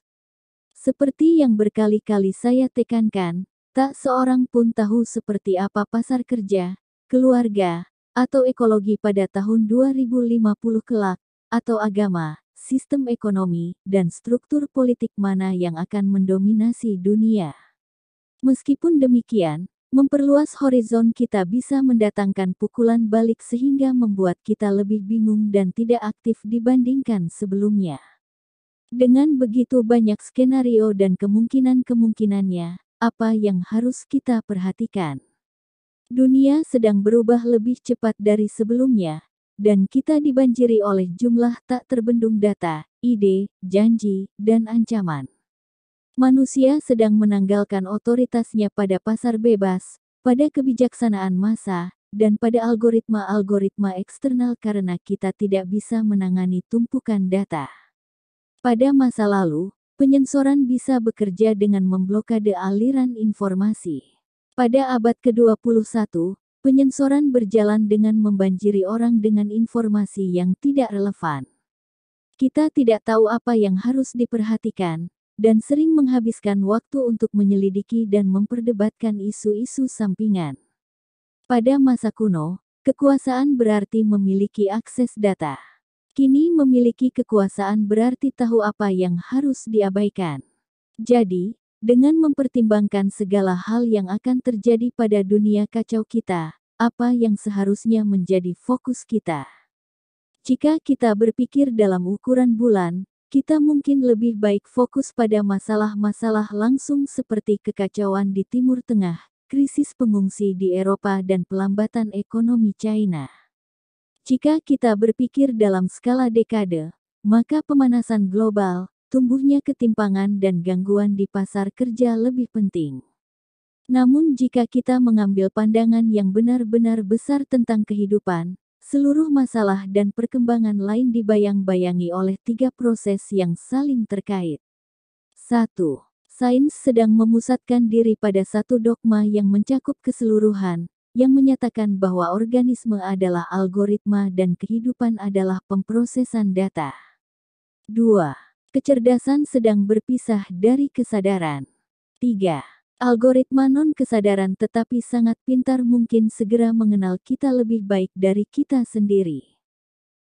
Seperti yang berkali-kali saya tekankan, tak seorang pun tahu seperti apa pasar kerja, keluarga, atau ekologi pada tahun 2050 kelak, atau agama, sistem ekonomi, dan struktur politik mana yang akan mendominasi dunia. Meskipun demikian, memperluas horizon kita bisa mendatangkan pukulan balik sehingga membuat kita lebih bingung dan tidak aktif dibandingkan sebelumnya. Dengan begitu banyak skenario dan kemungkinan-kemungkinannya, apa yang harus kita perhatikan? Dunia sedang berubah lebih cepat dari sebelumnya, dan kita dibanjiri oleh jumlah tak terbendung data, ide, janji, dan ancaman. Manusia sedang menanggalkan otoritasnya pada pasar bebas, pada kebijaksanaan massa, dan pada algoritma-algoritma eksternal karena kita tidak bisa menangani tumpukan data. Pada masa lalu, penyensoran bisa bekerja dengan memblokade aliran informasi. Pada abad ke-21, penyensoran berjalan dengan membanjiri orang dengan informasi yang tidak relevan. Kita tidak tahu apa yang harus diperhatikan, dan sering menghabiskan waktu untuk menyelidiki dan memperdebatkan isu-isu sampingan. Pada masa kuno, kekuasaan berarti memiliki akses data. Kini memiliki kekuasaan berarti tahu apa yang harus diabaikan. Jadi, dengan mempertimbangkan segala hal yang akan terjadi pada dunia kacau kita, apa yang seharusnya menjadi fokus kita. Jika kita berpikir dalam ukuran bulan, kita mungkin lebih baik fokus pada masalah-masalah langsung seperti kekacauan di Timur Tengah, krisis pengungsi di Eropa dan pelambatan ekonomi China. Jika kita berpikir dalam skala dekade, maka pemanasan global, tumbuhnya ketimpangan dan gangguan di pasar kerja lebih penting. Namun jika kita mengambil pandangan yang benar-benar besar tentang kehidupan, seluruh masalah dan perkembangan lain dibayang-bayangi oleh tiga proses yang saling terkait. 1. Sains sedang memusatkan diri pada satu dogma yang mencakup keseluruhan, yang menyatakan bahwa organisme adalah algoritma dan kehidupan adalah pemprosesan data. 2. Kecerdasan sedang berpisah dari kesadaran. 3. Algoritma non-kesadaran tetapi sangat pintar mungkin segera mengenal kita lebih baik dari kita sendiri.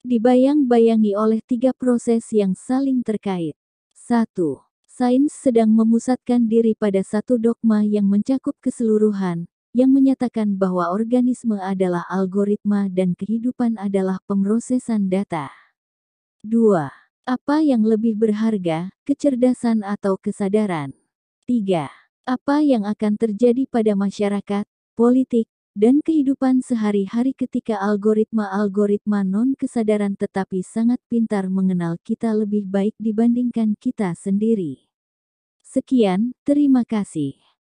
Dibayang-bayangi oleh tiga proses yang saling terkait. 1. Sains sedang memusatkan diri pada satu dogma yang mencakup keseluruhan, yang menyatakan bahwa organisme adalah algoritma dan kehidupan adalah pemrosesan data. 2. Apa yang lebih berharga, kecerdasan atau kesadaran? 3. Apa yang akan terjadi pada masyarakat, politik, dan kehidupan sehari-hari ketika algoritma-algoritma non-kesadaran tetapi sangat pintar mengenal kita lebih baik dibandingkan kita sendiri? Sekian, terima kasih.